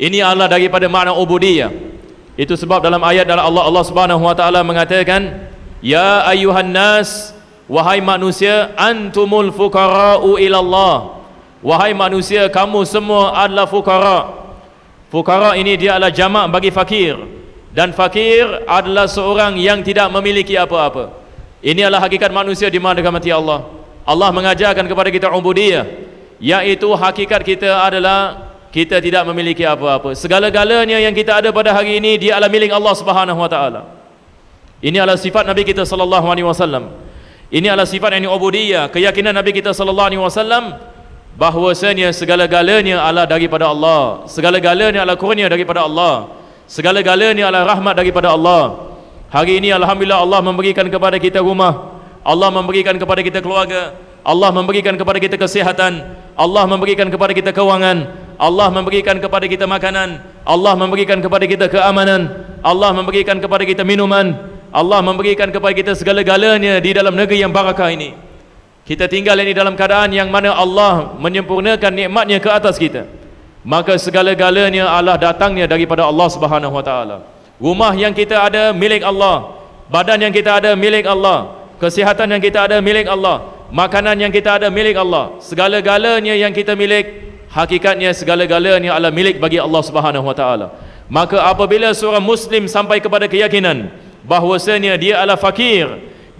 Ini adalah daripada makna ubudiyah. Itu sebab dalam ayat dalam Allah Allah Subhanahu wa taala mengatakan ya ayuhan nas wahai manusia antumul fuqara'u ila Allah. Wahai manusia kamu semua adalah fuqara. Fuqara ini dia adalah jamak bagi fakir dan fakir adalah seorang yang tidak memiliki apa-apa. Ini adalah hakikat manusia di mana mati Allah. Allah mengajarkan kepada kita ubudiyah yaitu hakikat kita adalah kita tidak memiliki apa-apa segala-galanya yang kita ada pada hari ini dia adalah milik Allah Subhanahu wa taala ini adalah sifat nabi kita sallallahu alaihi wasallam ini adalah sifat yang ubudiyah keyakinan nabi kita sallallahu alaihi wasallam bahawa bahwasanya segala-galanya adalah daripada Allah segala-galanya adalah kurnia daripada Allah segala-galanya adalah rahmat daripada Allah hari ini alhamdulillah Allah memberikan kepada kita rumah Allah memberikan kepada kita keluarga Allah memberikan kepada kita kesihatan Allah memberikan kepada kita kewangan Allah memberikan kepada kita makanan Allah memberikan kepada kita keamanan Allah memberikan kepada kita minuman Allah memberikan kepada kita segala-galanya di dalam negeri yang barakah ini kita tinggal ini dalam keadaan yang mana Allah menyempurnakan nikmatnya ke atas kita maka segala-galanya Allah datangnya daripada Allah subhanahu wa ta'ala rumah yang kita ada milik Allah badan yang kita ada milik Allah kesihatan yang kita ada milik Allah makanan yang kita ada milik Allah segala-galanya yang kita milik hakikatnya segala-galanya adalah milik bagi Allah Subhanahu Wa Taala. Maka apabila seorang Muslim sampai kepada keyakinan bahwasanya dia adalah fakir,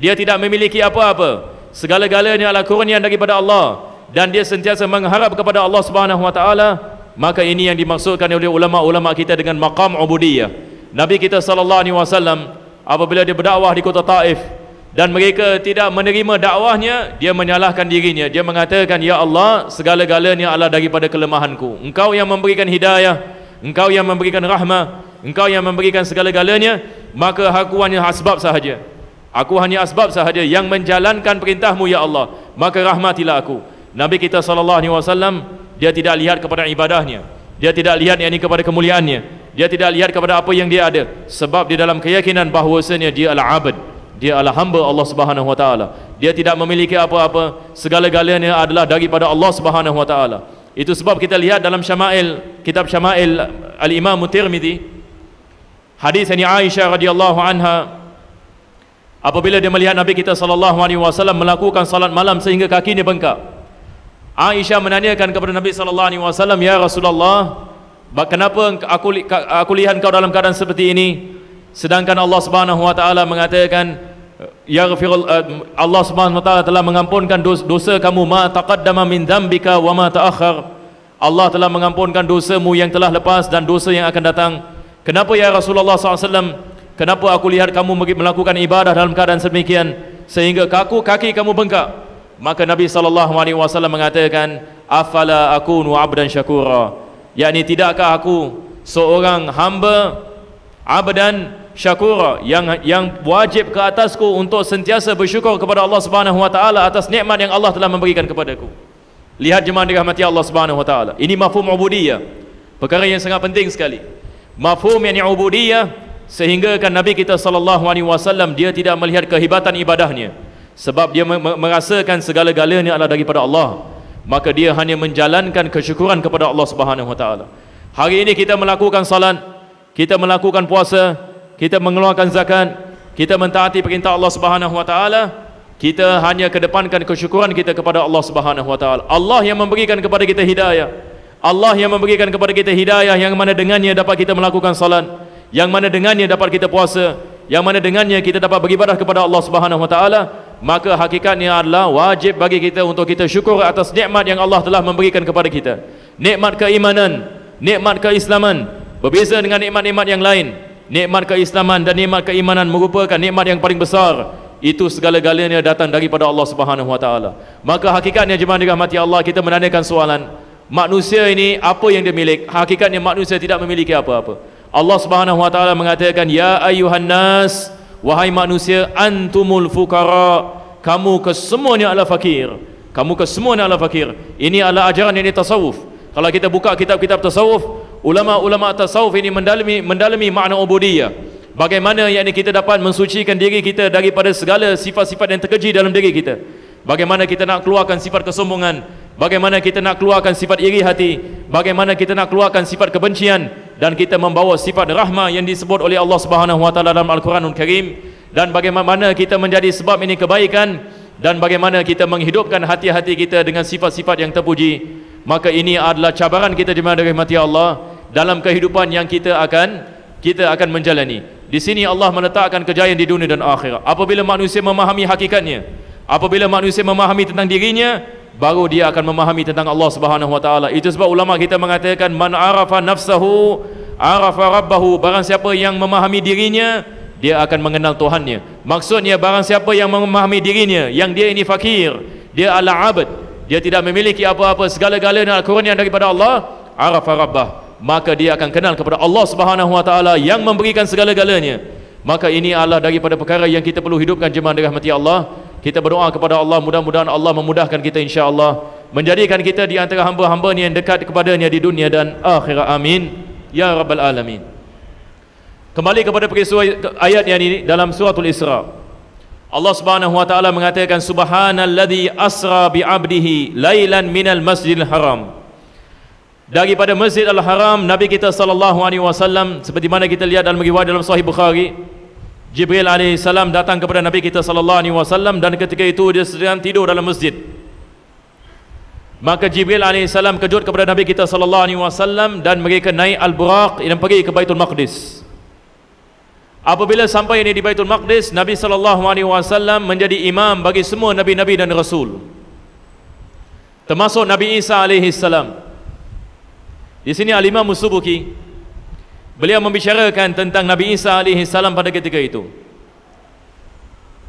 dia tidak memiliki apa-apa, segala-galanya adalah kurnian daripada Allah dan dia sentiasa mengharap kepada Allah Subhanahu Wa Taala, maka ini yang dimaksudkan oleh ulama-ulama kita dengan maqam ubudiyah. Nabi kita sallallahu alaihi wasallam apabila dia berdakwah di kota Taif, dan mereka tidak menerima dakwahnya dia menyalahkan dirinya dia mengatakan ya Allah segala-galanya adalah daripada kelemahanku engkau yang memberikan hidayah engkau yang memberikan rahmah engkau yang memberikan segala-galanya maka aku hanya asbab sahaja aku hanya asbab sahaja yang menjalankan perintahmu ya Allah maka rahmatilah aku Nabi kita SAW dia tidak lihat kepada ibadahnya dia tidak lihat yang ini kepada kemuliaannya dia tidak lihat kepada apa yang dia ada sebab di dalam keyakinan bahawasanya dia adalah abad dia adalah hamba Allah Subhanahu wa taala dia tidak memiliki apa-apa segala-galanya adalah daripada Allah Subhanahu wa taala itu sebab kita lihat dalam Syama'il kitab Syama'il al-Imam Tirmizi hadis ni Aisyah radhiyallahu anha apabila dia melihat Nabi kita sallallahu alaihi wasallam melakukan salat malam sehingga kaki kakinya bengkak Aisyah menanyakan kepada Nabi sallallahu alaihi wasallam ya Rasulullah kenapa aku aku lihat kau dalam keadaan seperti ini sedangkan Allah Subhanahu wa taala mengatakan yaghfir eh, Allah Subhanahu wa taala telah mengampunkan dosa kamu ma taqaddama min dhanbika wa ma ta'akhkhar Allah telah mengampunkan dosamu yang telah lepas dan dosa yang akan datang kenapa ya Rasulullah SAW kenapa aku lihat kamu melakukan ibadah dalam keadaan sedemikian sehingga kaku kaki kamu bengkak maka Nabi Alaihi Wasallam mengatakan afala aku nu abdan syakura yakni tidakkah aku seorang hamba abdan syakura yang yang wajib ke atasku untuk sentiasa bersyukur kepada Allah Subhanahu wa taala atas nikmat yang Allah telah memberikan kepadaku. Lihat jemaah dirahmati Allah Subhanahu wa taala. Ini mafhum ubudiyah. Perkara yang sangat penting sekali. Mafhum yang ubudiyah sehingga kan Nabi kita sallallahu alaihi wasallam dia tidak melihat kehebatan ibadahnya sebab dia merasakan segala-galanya adalah daripada Allah. Maka dia hanya menjalankan kesyukuran kepada Allah Subhanahu wa taala. Hari ini kita melakukan salat, kita melakukan puasa, kita mengeluarkan zakat, kita mentaati perintah Allah Subhanahu wa taala, kita hanya kedepankan kesyukuran kita kepada Allah Subhanahu wa taala. Allah yang memberikan kepada kita hidayah. Allah yang memberikan kepada kita hidayah yang mana dengannya dapat kita melakukan salat, yang mana dengannya dapat kita puasa, yang mana dengannya kita dapat beribadah kepada Allah Subhanahu wa taala, maka hakikatnya adalah wajib bagi kita untuk kita syukur atas nikmat yang Allah telah memberikan kepada kita. Nikmat keimanan, nikmat keislaman berbeza dengan nikmat-nikmat yang lain nikmat keislaman dan nikmat keimanan merupakan nikmat yang paling besar itu segala-galanya datang daripada Allah Subhanahu Wa Taala maka hakikatnya jemaah dirahmati Allah kita menanyakan soalan manusia ini apa yang dia milik hakikatnya manusia tidak memiliki apa-apa Allah Subhanahu Wa Taala mengatakan ya ayuhan nas wahai manusia antumul fuqara kamu kesemuanya adalah fakir kamu kesemuanya adalah fakir ini adalah ajaran yang ini tasawuf kalau kita buka kitab-kitab tasawuf ulama-ulama tasawuf ini mendalami mendalami makna ubudiyah bagaimana yang ini kita dapat mensucikan diri kita daripada segala sifat-sifat yang terkeji dalam diri kita bagaimana kita nak keluarkan sifat kesombongan bagaimana kita nak keluarkan sifat iri hati bagaimana kita nak keluarkan sifat kebencian dan kita membawa sifat rahmah yang disebut oleh Allah Subhanahu wa taala dalam Al-Quranul Karim dan bagaimana kita menjadi sebab ini kebaikan dan bagaimana kita menghidupkan hati-hati kita dengan sifat-sifat yang terpuji maka ini adalah cabaran kita di mana dari Allah dalam kehidupan yang kita akan kita akan menjalani. Di sini Allah menetapkan kejayaan di dunia dan akhirat. Apabila manusia memahami hakikatnya, apabila manusia memahami tentang dirinya, baru dia akan memahami tentang Allah Subhanahu wa taala. Itu sebab ulama kita mengatakan man arafa nafsahu arafa rabbahu. Barang siapa yang memahami dirinya, dia akan mengenal Tuhannya. Maksudnya barang siapa yang memahami dirinya, yang dia ini fakir, dia ala abad, dia tidak memiliki apa-apa segala-galanya kurnia daripada Allah, arafa rabbahu maka dia akan kenal kepada Allah Subhanahu Wa Taala yang memberikan segala-galanya. Maka ini adalah daripada perkara yang kita perlu hidupkan jemaah dengan Allah. Kita berdoa kepada Allah mudah-mudahan Allah memudahkan kita insya-Allah menjadikan kita di antara hamba-hamba yang dekat kepadanya di dunia dan akhirat. Amin. Ya rabbal alamin. Kembali kepada peristiwa ayat yang ini dalam suratul Isra. Allah Subhanahu wa taala mengatakan subhanallazi asra bi 'abdihi lailan minal masjidil haram daripada Masjid Al-Haram Nabi kita sallallahu alaihi wasallam seperti mana kita lihat dalam riwayat dalam sahih Bukhari Jibril alaihi salam datang kepada Nabi kita sallallahu alaihi wasallam dan ketika itu dia sedang tidur dalam masjid maka Jibril alaihi salam kejut kepada Nabi kita sallallahu alaihi wasallam dan mereka naik al-Buraq dan pergi ke Baitul Maqdis apabila sampai ini di Baitul Maqdis Nabi sallallahu alaihi wasallam menjadi imam bagi semua nabi-nabi dan rasul termasuk Nabi Isa alaihi salam di sini alimah Musubuki Beliau membicarakan tentang Nabi Isa AS pada ketika itu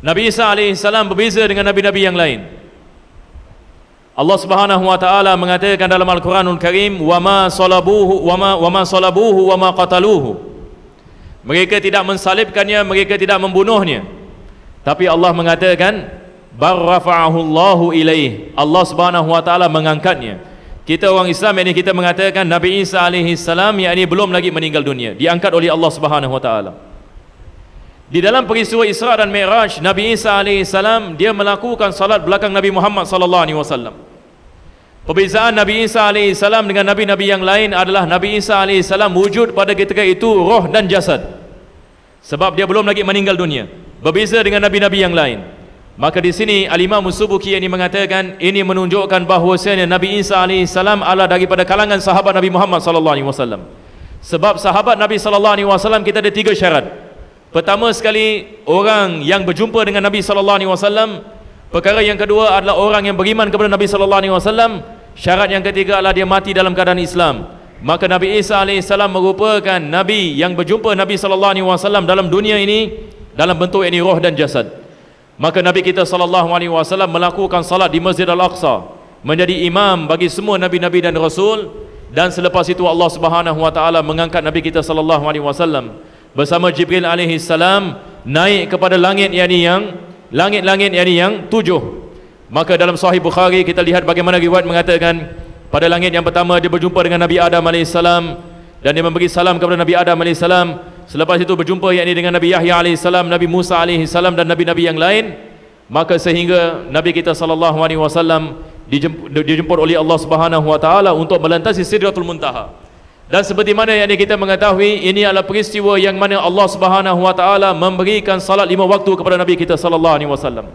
Nabi Isa AS berbeza dengan Nabi-Nabi yang lain Allah Subhanahu wa taala mengatakan dalam Al-Qur'anul Karim wa ma salabuhu wa ma wa ma salabuhu wa ma qataluhu mereka tidak mensalibkannya mereka tidak membunuhnya tapi Allah mengatakan barrafa'ahu Allahu ilaih Allah Subhanahu wa taala mengangkatnya kita orang Islam ini kita mengatakan Nabi Isa alaihi salam ini belum lagi meninggal dunia, diangkat oleh Allah Subhanahu wa taala. Di dalam peristiwa Isra dan Mi'raj, Nabi Isa alaihi salam dia melakukan salat belakang Nabi Muhammad sallallahu alaihi wasallam. Perbezaan Nabi Isa alaihi salam dengan nabi-nabi yang lain adalah Nabi Isa alaihi salam wujud pada ketika itu roh dan jasad. Sebab dia belum lagi meninggal dunia. Berbeza dengan nabi-nabi yang lain. Maka di sini alimah imam Subuki ini mengatakan ini menunjukkan bahawasanya Nabi Isa AS adalah daripada kalangan sahabat Nabi Muhammad SAW. Sebab sahabat Nabi SAW kita ada tiga syarat. Pertama sekali orang yang berjumpa dengan Nabi SAW. Perkara yang kedua adalah orang yang beriman kepada Nabi SAW. Syarat yang ketiga adalah dia mati dalam keadaan Islam. Maka Nabi Isa AS merupakan Nabi yang berjumpa Nabi SAW dalam dunia ini dalam bentuk ini roh dan jasad. Maka Nabi kita sallallahu alaihi wasallam melakukan salat di Masjid Al-Aqsa menjadi imam bagi semua nabi-nabi dan rasul dan selepas itu Allah Subhanahu wa taala mengangkat Nabi kita sallallahu alaihi wasallam bersama Jibril alaihi salam naik kepada langit yakni yang langit-langit yakni yang tujuh. Maka dalam sahih Bukhari kita lihat bagaimana riwayat mengatakan pada langit yang pertama dia berjumpa dengan Nabi Adam alaihi salam dan dia memberi salam kepada Nabi Adam alaihi salam selepas itu berjumpa yakni dengan Nabi Yahya alaihi salam, Nabi Musa alaihi salam dan nabi-nabi yang lain, maka sehingga Nabi kita sallallahu alaihi wasallam dijemput oleh Allah Subhanahu wa taala untuk melantasi Sidratul Muntaha. Dan seperti mana yang kita mengetahui ini adalah peristiwa yang mana Allah Subhanahu wa taala memberikan salat lima waktu kepada Nabi kita sallallahu alaihi wasallam.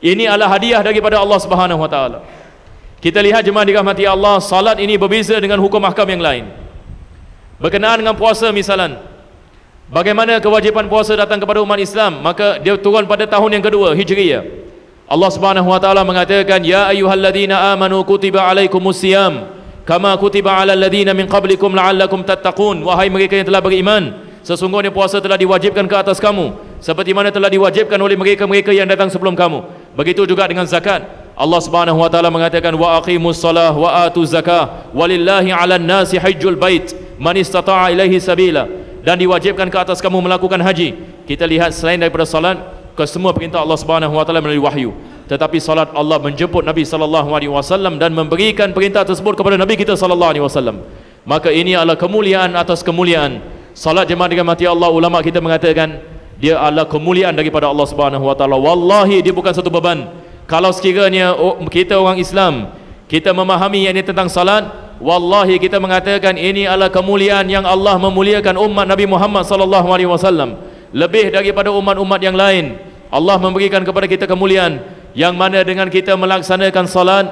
Ini adalah hadiah daripada Allah Subhanahu wa taala. Kita lihat jemaah dirahmati Allah, salat ini berbeza dengan hukum mahkam yang lain. Berkenaan dengan puasa misalnya, bagaimana kewajipan puasa datang kepada umat Islam maka dia turun pada tahun yang kedua Hijriah Allah Subhanahu wa taala mengatakan ya ayyuhalladzina amanu kutiba alaikumus siyam kama kutiba ala ladzina min qablikum la'allakum tattaqun wahai mereka yang telah beriman sesungguhnya puasa telah diwajibkan ke atas kamu seperti mana telah diwajibkan oleh mereka-mereka yang datang sebelum kamu begitu juga dengan zakat Allah Subhanahu wa taala mengatakan wa aqimus salah wa atu zakah walillahi ala nasi hajjul bait man istata'a ilahi sabila dan diwajibkan ke atas kamu melakukan haji. Kita lihat selain daripada salat, ke semua perintah Allah Subhanahu wa taala melalui wahyu. Tetapi salat Allah menjemput Nabi sallallahu alaihi wasallam dan memberikan perintah tersebut kepada Nabi kita sallallahu alaihi wasallam. Maka ini adalah kemuliaan atas kemuliaan. Salat jemaah dengan mati Allah ulama kita mengatakan dia adalah kemuliaan daripada Allah Subhanahu wa taala. Wallahi dia bukan satu beban. Kalau sekiranya oh, kita orang Islam kita memahami yang ini tentang salat, wallahi kita mengatakan ini adalah kemuliaan yang Allah memuliakan umat Nabi Muhammad sallallahu alaihi wasallam lebih daripada umat-umat yang lain Allah memberikan kepada kita kemuliaan yang mana dengan kita melaksanakan salat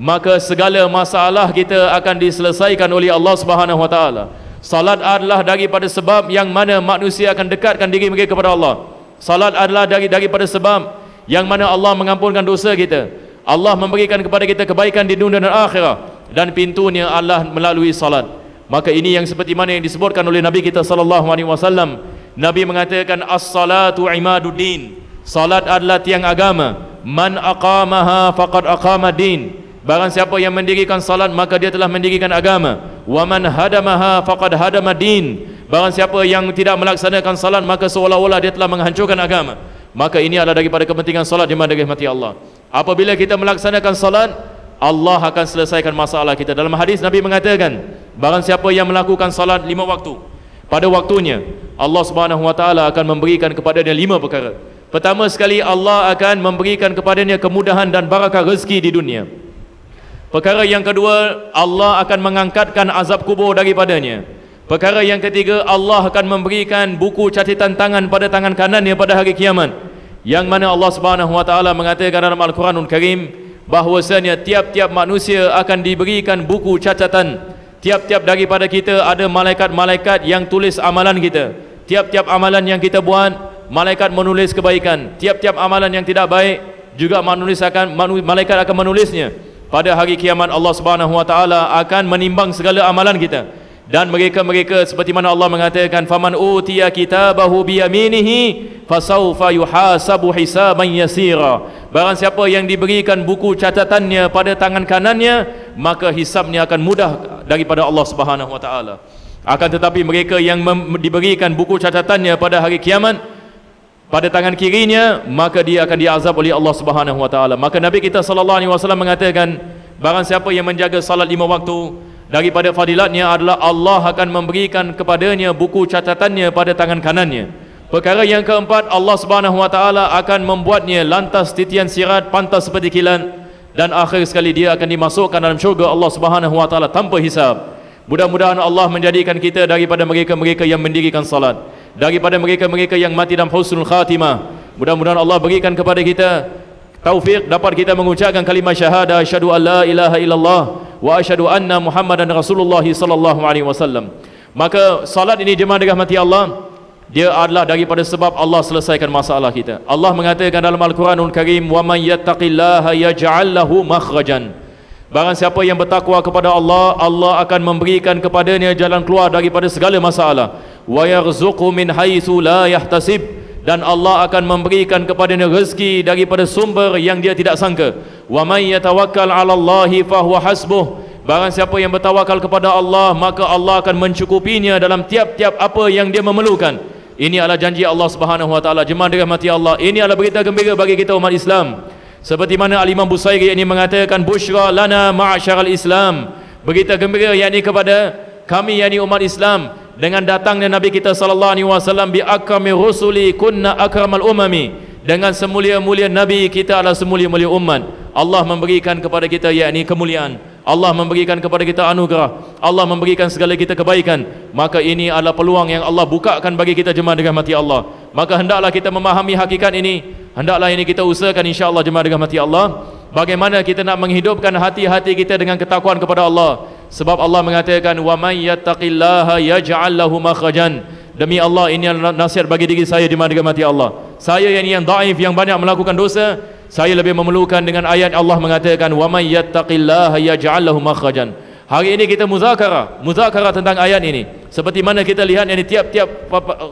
maka segala masalah kita akan diselesaikan oleh Allah Subhanahu wa taala salat adalah daripada sebab yang mana manusia akan dekatkan diri mereka kepada Allah salat adalah dari daripada sebab yang mana Allah mengampunkan dosa kita Allah memberikan kepada kita kebaikan di dunia dan akhirat dan pintunya Allah melalui salat. Maka ini yang seperti mana yang disebutkan oleh Nabi kita sallallahu alaihi wasallam. Nabi mengatakan as-salatu imaduddin. Salat adalah tiang agama. Man aqamaha faqad aqama din. Barang siapa yang mendirikan salat maka dia telah mendirikan agama. Wa man hadamaha faqad hadama din. Barang siapa yang tidak melaksanakan salat maka seolah-olah dia telah menghancurkan agama. Maka ini adalah daripada kepentingan salat di mana mati Allah. Apabila kita melaksanakan salat, Allah akan selesaikan masalah kita dalam hadis Nabi mengatakan barang siapa yang melakukan salat lima waktu pada waktunya Allah subhanahu wa ta'ala akan memberikan kepada dia lima perkara pertama sekali Allah akan memberikan kepada dia kemudahan dan barakah rezeki di dunia perkara yang kedua Allah akan mengangkatkan azab kubur daripadanya perkara yang ketiga Allah akan memberikan buku catatan tangan pada tangan kanannya pada hari kiamat yang mana Allah subhanahu wa ta'ala mengatakan dalam Al-Quranul Karim bahwasanya tiap-tiap manusia akan diberikan buku catatan tiap-tiap daripada kita ada malaikat-malaikat yang tulis amalan kita tiap-tiap amalan yang kita buat malaikat menulis kebaikan tiap-tiap amalan yang tidak baik juga menulis akan malaikat akan menulisnya pada hari kiamat Allah Subhanahu wa taala akan menimbang segala amalan kita dan mereka-mereka seperti mana Allah mengatakan faman utiya kitabahu bi yaminihi fasawfa yuhasabu hisaban yasira barang siapa yang diberikan buku catatannya pada tangan kanannya maka hisabnya akan mudah daripada Allah Subhanahu wa taala akan tetapi mereka yang diberikan buku catatannya pada hari kiamat pada tangan kirinya maka dia akan diazab oleh Allah Subhanahu wa taala maka nabi kita sallallahu alaihi wasallam mengatakan barang siapa yang menjaga salat lima waktu daripada fadilatnya adalah Allah akan memberikan kepadanya buku catatannya pada tangan kanannya perkara yang keempat Allah subhanahu wa ta'ala akan membuatnya lantas titian sirat pantas seperti kilan dan akhir sekali dia akan dimasukkan dalam syurga Allah subhanahu wa ta'ala tanpa hisab mudah-mudahan Allah menjadikan kita daripada mereka-mereka yang mendirikan salat daripada mereka-mereka yang mati dalam husnul khatimah mudah-mudahan Allah berikan kepada kita taufik dapat kita mengucapkan kalimah syahada asyhadu alla ilaha illallah wa asyhadu anna muhammadan rasulullah sallallahu alaihi wasallam maka salat ini jemaah mana mati Allah dia adalah daripada sebab Allah selesaikan masalah kita Allah mengatakan dalam al-Quranul Karim wa may yattaqillaha yaj'al lahu makhrajan barang siapa yang bertakwa kepada Allah Allah akan memberikan kepadanya jalan keluar daripada segala masalah wa yarzuqu min haitsu la yahtasib dan Allah akan memberikan kepada kepadanya rezeki daripada sumber yang dia tidak sangka wa may yatawakkal 'ala Allahi fa huwa hasbuh barang siapa yang bertawakal kepada Allah maka Allah akan mencukupinya dalam tiap-tiap apa yang dia memerlukan ini adalah janji Allah Subhanahu wa taala jemaah dirahmati Allah ini adalah berita gembira bagi kita umat Islam seperti mana Al Imam Busairi ini mengatakan busyra lana ma'asyaral Islam berita gembira yakni kepada kami yakni umat Islam dengan datangnya Nabi kita sallallahu alaihi wasallam bi akami rusuli kunna akramal umami dengan semulia-mulia nabi kita adalah semulia-mulia umat Allah memberikan kepada kita yakni kemuliaan Allah memberikan kepada kita anugerah Allah memberikan segala kita kebaikan maka ini adalah peluang yang Allah bukakan bagi kita jemaah dengan mati Allah maka hendaklah kita memahami hakikat ini hendaklah ini kita usahakan Allah jemaah dengan mati Allah bagaimana kita nak menghidupkan hati-hati kita dengan ketakwaan kepada Allah sebab Allah mengatakan wa may yattaqillaha yaj'al lahu makhrajan demi Allah ini nasihat bagi diri saya di mana mati Allah saya yang yang daif yang banyak melakukan dosa saya lebih memerlukan dengan ayat Allah mengatakan wa may yattaqillaha yaj'al lahu makhrajan hari ini kita muzakarah muzakarah tentang ayat ini seperti mana kita lihat yang tiap-tiap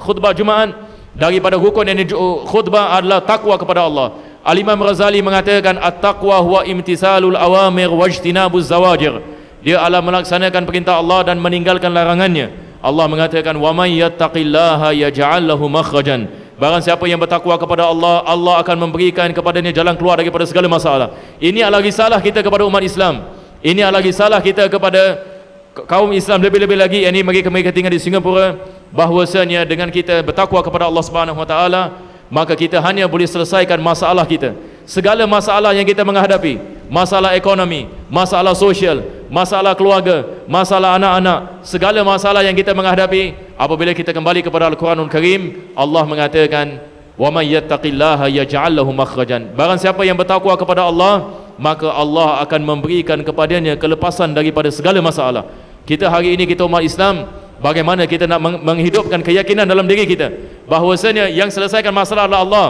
khutbah Jumaat daripada hukum yang khutbah adalah takwa kepada Allah Al-Imam Razali mengatakan At-taqwa huwa imtisalul awamir wajtinabuz zawajir Dia adalah melaksanakan perintah Allah dan meninggalkan larangannya Allah mengatakan Wa man yattaqillaha yaja'allahu makhrajan Barang siapa yang bertakwa kepada Allah Allah akan memberikan kepadanya jalan keluar daripada segala masalah Ini adalah risalah kita kepada umat Islam Ini adalah risalah kita kepada kaum Islam lebih-lebih lagi Ini mereka-mereka tinggal di Singapura Bahwasanya dengan kita bertakwa kepada Allah Subhanahu Wa Taala, maka kita hanya boleh selesaikan masalah kita segala masalah yang kita menghadapi masalah ekonomi masalah sosial masalah keluarga masalah anak-anak segala masalah yang kita menghadapi apabila kita kembali kepada al-Quranul Karim Allah mengatakan wa may yattaqillaha yaj'al lahu makhrajan barang siapa yang bertakwa kepada Allah maka Allah akan memberikan kepadanya kelepasan daripada segala masalah kita hari ini kita umat Islam bagaimana kita nak menghidupkan keyakinan dalam diri kita bahwasanya yang selesaikan masalah adalah Allah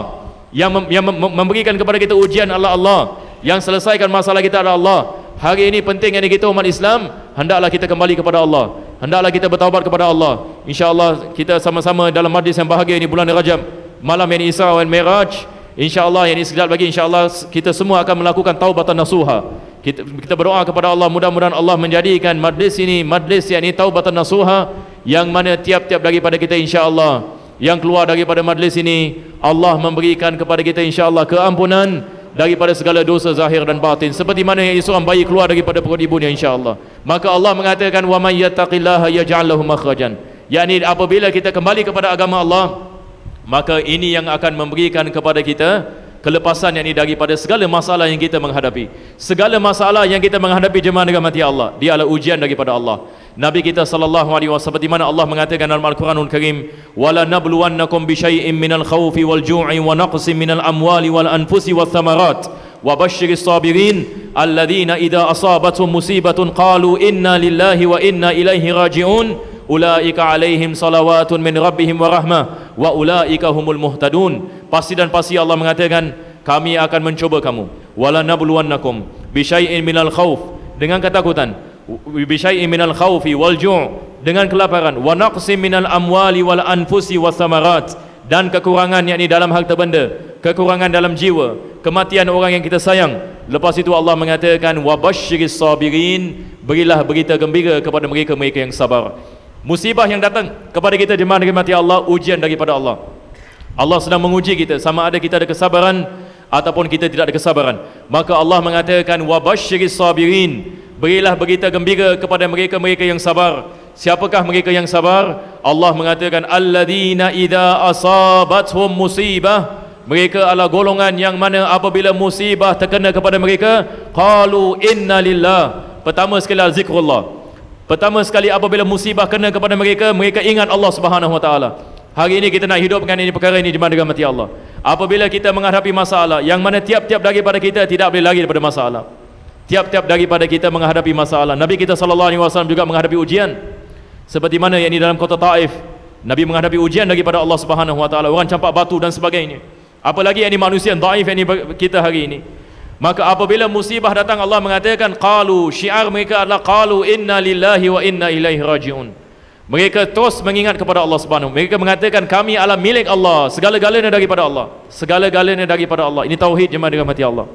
yang, mem yang mem memberikan kepada kita ujian adalah Allah yang selesaikan masalah kita adalah Allah hari ini penting yang kita umat Islam hendaklah kita kembali kepada Allah hendaklah kita bertawabat kepada Allah Insya Allah kita sama-sama dalam majlis yang bahagia ini bulan Rajab malam yang Isra dan Miraj Insya Allah yang ini sekejap lagi insya Allah kita semua akan melakukan taubatan nasuha kita, kita berdoa kepada Allah mudah-mudahan Allah menjadikan majlis ini majlis yang ini taubatan nasuha yang mana tiap-tiap daripada kita insya-Allah yang keluar daripada majlis ini Allah memberikan kepada kita insya-Allah keampunan daripada segala dosa zahir dan batin seperti mana yang seorang bayi keluar daripada perut ibunya insya-Allah maka Allah mengatakan wa may yattaqillaha yaj'al lahu makhrajan yakni apabila kita kembali kepada agama Allah maka ini yang akan memberikan kepada kita kelepasan yang ini daripada segala masalah yang kita menghadapi segala masalah yang kita menghadapi jemaah dengan mati Allah dia adalah ujian daripada Allah Nabi kita sallallahu alaihi wasallam seperti mana Allah mengatakan dalam Al-Quranul Karim wala nabluwannakum bi syai'in minal khawfi wal ju'i wa naqsin minal amwali wal anfusi wa thamarat wa basyiris sabirin alladhina idza asabatuhum musibatun qalu inna lillahi wa inna ilaihi raji'un ulaika alaihim salawatun min rabbihim wa rahmah wa ulaika humul muhtadun pasti dan pasti Allah mengatakan kami akan mencuba kamu wala nabluwannakum bisyai'in minal khauf dengan ketakutan bisyai'in minal khaufi wal ju' dengan kelaparan wa naqsim minal amwali wal anfusi wasamarat dan kekurangan yakni dalam harta benda kekurangan dalam jiwa kematian orang yang kita sayang lepas itu Allah mengatakan wa basyiris sabirin berilah berita gembira kepada mereka-mereka yang sabar musibah yang datang kepada kita di mana mati Allah ujian daripada Allah Allah sedang menguji kita sama ada kita ada kesabaran ataupun kita tidak ada kesabaran maka Allah mengatakan wabashshiris sabirin berilah berita gembira kepada mereka-mereka yang sabar siapakah mereka yang sabar Allah mengatakan alladzina idza asabathum musibah mereka adalah golongan yang mana apabila musibah terkena kepada mereka qalu inna lillah pertama sekali zikrullah pertama sekali apabila musibah kena kepada mereka mereka ingat Allah Subhanahu wa taala Hari ini kita nak hidupkan ini perkara ini di mana dengan mati Allah. Apabila kita menghadapi masalah yang mana tiap-tiap daripada kita tidak boleh lari daripada masalah. Tiap-tiap daripada kita menghadapi masalah. Nabi kita sallallahu alaihi wasallam juga menghadapi ujian. Seperti mana yang ini dalam kota Taif. Nabi menghadapi ujian daripada Allah Subhanahu wa taala, orang campak batu dan sebagainya. Apalagi yang ini manusia yang daif yang ini kita hari ini. Maka apabila musibah datang Allah mengatakan qalu syiar mereka adalah qalu inna lillahi wa inna ilaihi rajiun. Mereka terus mengingat kepada Allah Subhanahu. Mereka mengatakan kami adalah milik Allah, segala-galanya daripada Allah. Segala-galanya daripada Allah. Ini tauhid jemaah dengan mati Allah.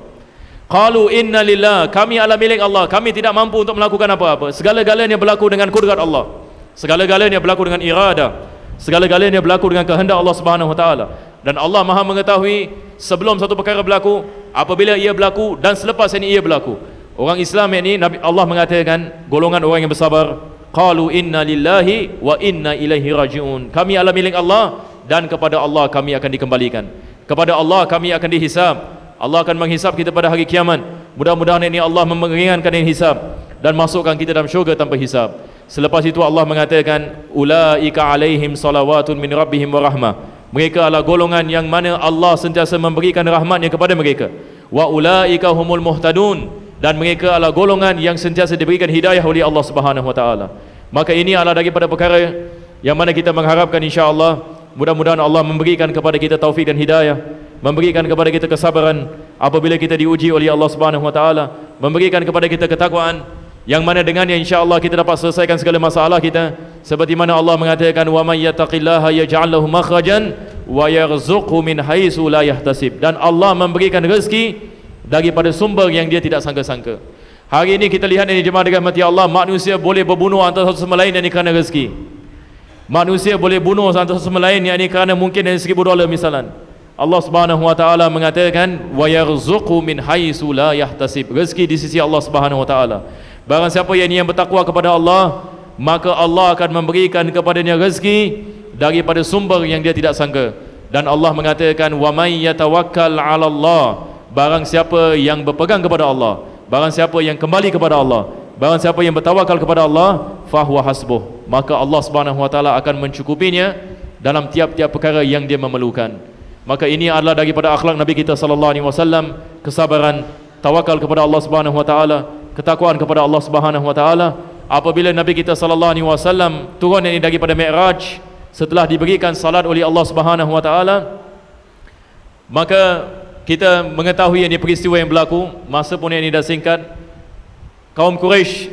Kalau inna lillah, kami adalah milik Allah. Kami tidak mampu untuk melakukan apa-apa. Segala-galanya berlaku dengan kudrat Allah. Segala-galanya berlaku dengan irada. Segala-galanya berlaku dengan kehendak Allah Subhanahu wa taala. Dan Allah Maha mengetahui sebelum satu perkara berlaku, apabila ia berlaku dan selepas ini ia berlaku. Orang Islam ini Nabi Allah mengatakan golongan orang yang bersabar, qalu inna lillahi wa inna ilaihi rajiun kami adalah milik Allah dan kepada Allah kami akan dikembalikan kepada Allah kami akan dihisab Allah akan menghisab kita pada hari kiamat mudah-mudahan ini Allah memeringankan ini hisab dan masukkan kita dalam syurga tanpa hisab selepas itu Allah mengatakan ulaika alaihim salawatun min rabbihim wa rahmah mereka adalah golongan yang mana Allah sentiasa memberikan rahmatnya kepada mereka wa ulaika humul muhtadun dan mereka adalah golongan yang sentiasa diberikan hidayah oleh Allah Subhanahu wa taala. Maka ini adalah daripada perkara yang mana kita mengharapkan insya-Allah mudah-mudahan Allah memberikan kepada kita taufik dan hidayah, memberikan kepada kita kesabaran apabila kita diuji oleh Allah Subhanahu wa taala, memberikan kepada kita ketakwaan yang mana dengannya insya-Allah kita dapat selesaikan segala masalah kita seperti mana Allah mengatakan wa may yattaqillaha yaj'al lahu makhrajan wa yarzuqhu min haitsu la yahtasib dan Allah memberikan rezeki daripada sumber yang dia tidak sangka-sangka. Hari ini kita lihat ini jemaah dengan mati Allah, manusia boleh berbunuh antara satu sama lain yang ini kerana rezeki. Manusia boleh bunuh antara satu sama lain yang ini kerana mungkin dari seribu dolar misalan. Allah Subhanahu Wa Taala mengatakan wa yarzuqu min haitsu la yahtasib. Rezeki di sisi Allah Subhanahu Wa Taala. Barang siapa yang ini yang bertakwa kepada Allah, maka Allah akan memberikan kepadanya rezeki daripada sumber yang dia tidak sangka. Dan Allah mengatakan wa may yatawakkal 'ala Allah barang siapa yang berpegang kepada Allah barang siapa yang kembali kepada Allah barang siapa yang bertawakal kepada Allah fahuwa hasbuh maka Allah subhanahu wa ta'ala akan mencukupinya dalam tiap-tiap perkara yang dia memerlukan maka ini adalah daripada akhlak Nabi kita sallallahu alaihi wasallam kesabaran tawakal kepada Allah subhanahu wa ta'ala ketakuan kepada Allah subhanahu wa ta'ala apabila Nabi kita sallallahu alaihi wasallam turun ini daripada Mi'raj setelah diberikan salat oleh Allah subhanahu wa ta'ala maka kita mengetahui yang peristiwa yang berlaku masa pun ini dah singkat kaum Quraisy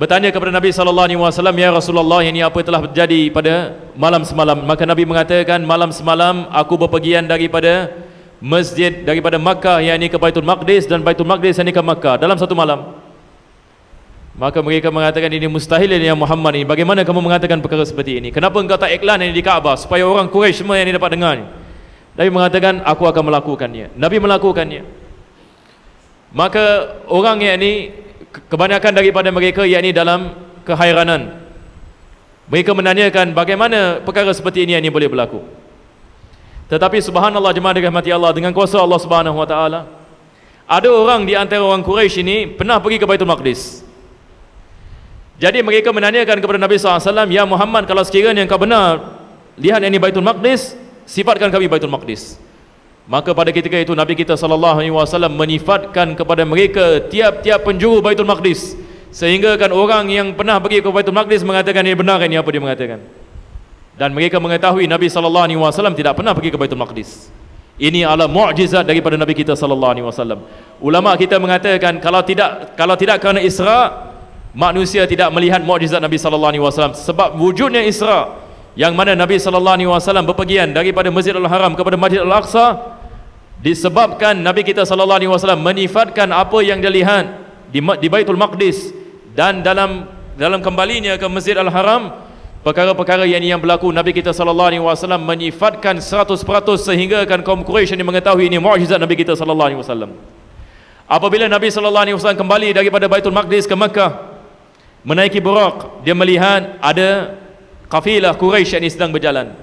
bertanya kepada Nabi sallallahu alaihi wasallam ya Rasulullah ini apa telah terjadi pada malam semalam maka Nabi mengatakan malam semalam aku berpergian daripada masjid daripada Makkah yang ini ke Baitul Maqdis dan Baitul Maqdis yang ini ke Makkah dalam satu malam maka mereka mengatakan ini mustahil ini ya Muhammad ini bagaimana kamu mengatakan perkara seperti ini kenapa engkau tak iklan ini di Kaabah supaya orang Quraisy semua yang ini dapat dengar ini? Nabi mengatakan aku akan melakukannya. Nabi melakukannya. Maka orang yang ini kebanyakan daripada mereka yang ini dalam kehairanan. Mereka menanyakan bagaimana perkara seperti ini yang ini boleh berlaku. Tetapi subhanallah jemaah dirahmati Allah dengan kuasa Allah Subhanahu wa taala. Ada orang di antara orang Quraisy ini pernah pergi ke Baitul Maqdis. Jadi mereka menanyakan kepada Nabi SAW, Ya Muhammad kalau sekiranya kau benar lihat ini Baitul Maqdis, sifatkan kami Baitul Maqdis. Maka pada ketika itu Nabi kita saw menifatkan kepada mereka tiap-tiap penjuru Baitul Maqdis sehingga kan orang yang pernah pergi ke Baitul Maqdis mengatakan ini eh, benar ini kan apa dia mengatakan. Dan mereka mengetahui Nabi saw tidak pernah pergi ke Baitul Maqdis. Ini adalah mukjizat daripada Nabi kita saw. Ulama kita mengatakan kalau tidak kalau tidak kerana Isra manusia tidak melihat mukjizat Nabi saw, sebab wujudnya Isra yang mana Nabi sallallahu alaihi wasallam berpergian daripada Masjid Al-Haram kepada Masjid Al-Aqsa disebabkan Nabi kita sallallahu alaihi wasallam menifatkan apa yang dia lihat di, di Baitul Maqdis dan dalam dalam kembalinya ke Masjid Al-Haram perkara-perkara yang yang berlaku Nabi kita sallallahu alaihi wasallam menyifatkan 100% sehingga kan kaum Quraisy ini mengetahui ini mukjizat Nabi kita sallallahu alaihi wasallam. Apabila Nabi sallallahu alaihi wasallam kembali daripada Baitul Maqdis ke Mekah menaiki Buraq, dia melihat ada kafilah Quraisy ini sedang berjalan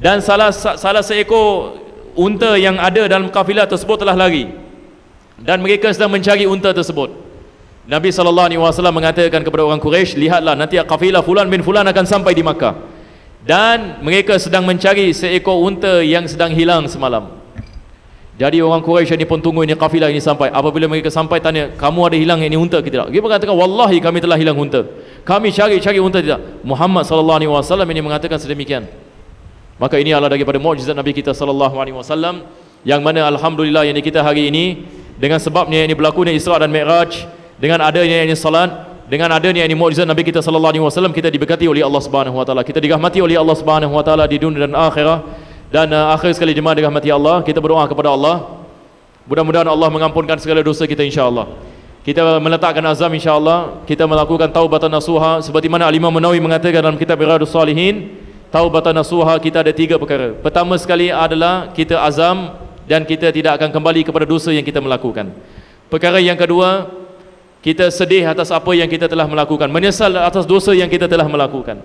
dan salah salah seekor unta yang ada dalam kafilah tersebut telah lari dan mereka sedang mencari unta tersebut Nabi saw mengatakan kepada orang Quraisy lihatlah nanti kafilah fulan bin fulan akan sampai di Makkah dan mereka sedang mencari seekor unta yang sedang hilang semalam jadi orang Quraisy ni pun tunggu ini kafilah ini sampai. Apabila mereka sampai tanya, kamu ada hilang ini unta ke tidak? Dia mengatakan, wallahi kami telah hilang unta. Kami cari-cari unta tidak. Muhammad sallallahu alaihi wasallam ini mengatakan sedemikian. Maka ini adalah daripada mukjizat Nabi kita sallallahu alaihi wasallam yang mana alhamdulillah yang kita hari ini dengan sebabnya ini berlaku berlakunya Isra dan Mi'raj, dengan adanya ini salat, dengan adanya ini mukjizat Nabi kita sallallahu alaihi wasallam kita diberkati oleh Allah Subhanahu wa taala, kita dirahmati oleh Allah Subhanahu wa taala di dunia dan akhirat. Dan uh, akhir sekali jemaah dengan mati Allah, kita berdoa kepada Allah. Mudah-mudahan Allah mengampunkan segala dosa kita insya-Allah. Kita meletakkan azam insya-Allah, kita melakukan taubatan nasuha seperti mana Al-Imam mengatakan dalam kitab Riyadhus Salihin, taubatan nasuha kita ada tiga perkara. Pertama sekali adalah kita azam dan kita tidak akan kembali kepada dosa yang kita melakukan. Perkara yang kedua, kita sedih atas apa yang kita telah melakukan, menyesal atas dosa yang kita telah melakukan.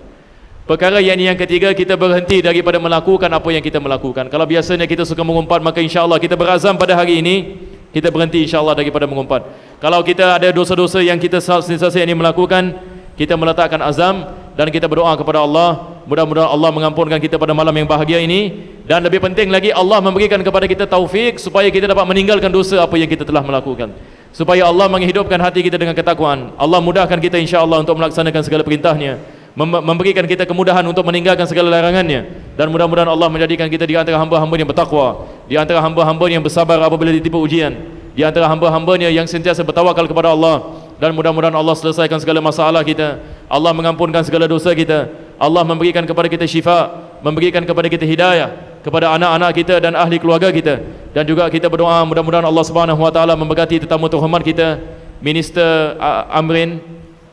Perkara yang ini yang ketiga kita berhenti daripada melakukan apa yang kita melakukan. Kalau biasanya kita suka mengumpat maka insyaallah kita berazam pada hari ini kita berhenti insyaallah daripada mengumpat. Kalau kita ada dosa-dosa yang kita sentiasa ini melakukan, kita meletakkan azam dan kita berdoa kepada Allah, mudah-mudahan Allah mengampunkan kita pada malam yang bahagia ini dan lebih penting lagi Allah memberikan kepada kita taufik supaya kita dapat meninggalkan dosa apa yang kita telah melakukan. Supaya Allah menghidupkan hati kita dengan ketakwaan. Allah mudahkan kita insyaallah untuk melaksanakan segala perintahnya memberikan kita kemudahan untuk meninggalkan segala larangannya dan mudah-mudahan Allah menjadikan kita di antara hamba-hamba yang bertakwa di antara hamba-hamba yang bersabar apabila ditipu ujian di antara hamba-hambanya yang sentiasa bertawakal kepada Allah dan mudah-mudahan Allah selesaikan segala masalah kita Allah mengampunkan segala dosa kita Allah memberikan kepada kita syifa memberikan kepada kita hidayah kepada anak-anak kita dan ahli keluarga kita dan juga kita berdoa mudah-mudahan Allah Subhanahu wa taala memberkati tetamu terhormat kita minister Amrin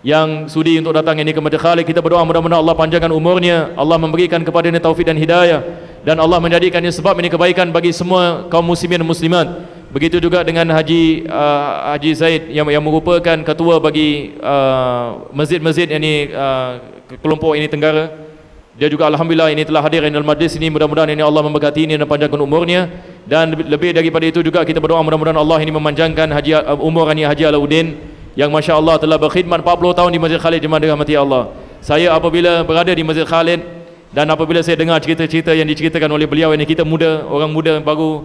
yang sudi untuk datang ini ke Masjid Khalid kita berdoa mudah-mudahan Allah panjangkan umurnya Allah memberikan kepada ini taufik dan hidayah dan Allah menjadikannya sebab ini kebaikan bagi semua kaum muslimin muslimat begitu juga dengan Haji uh, Haji Zaid yang, yang merupakan ketua bagi uh, masjid-masjid ini uh, kelompok ini Tenggara dia juga Alhamdulillah ini telah hadir dalam majlis ini mudah-mudahan ini Allah memberkati ini dan panjangkan umurnya dan lebih daripada itu juga kita berdoa mudah-mudahan Allah ini memanjangkan Haji uh, umur Haji Alauddin yang Masya Allah telah berkhidmat 40 tahun di Masjid Khalid Jemaah mana mati Allah saya apabila berada di Masjid Khalid dan apabila saya dengar cerita-cerita yang diceritakan oleh beliau ini kita muda, orang muda yang baru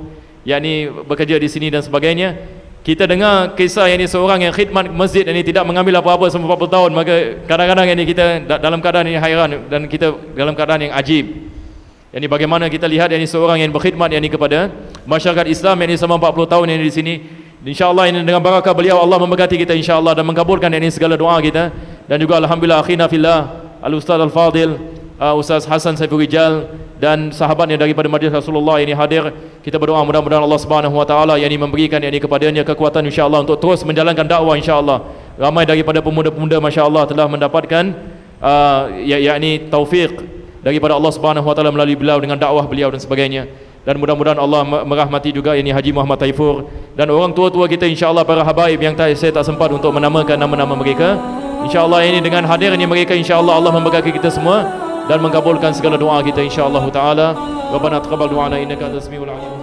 yang ini bekerja di sini dan sebagainya kita dengar kisah yang ini seorang yang khidmat masjid ini tidak mengambil apa-apa selama 40 tahun maka kadang-kadang ini kita dalam keadaan yang hairan dan kita dalam keadaan yang ajib yang ini bagaimana kita lihat yang ini seorang yang berkhidmat yang ini kepada masyarakat Islam yang ini selama 40 tahun yang ini di sini insyaallah ini dengan barakah beliau Allah memegati kita insyaallah dan mengabulkan ini segala doa kita dan juga alhamdulillah akhina fillah al ustaz al fadil uh, ustaz Hasan Saiful Rijal dan sahabatnya daripada Madinah Rasulullah ini hadir kita berdoa mudah-mudahan Allah Subhanahu yang ini memberikan yang ini kepadanya kekuatan insyaallah untuk terus menjalankan dakwah insyaallah ramai daripada pemuda-pemuda masyaallah telah mendapatkan uh, ya yakni taufik daripada Allah Subhanahu melalui beliau dengan dakwah beliau dan sebagainya dan mudah-mudahan Allah merahmati juga ini Haji Muhammad Taifur dan orang tua-tua kita insya-Allah para habaib yang tak, saya tak sempat untuk menamakan nama-nama mereka insya-Allah ini dengan hadirnya mereka insya-Allah Allah memberkati kita semua dan mengabulkan segala doa kita insya-Allah taala rabbana taqabbal du'ana innaka antas samiul alim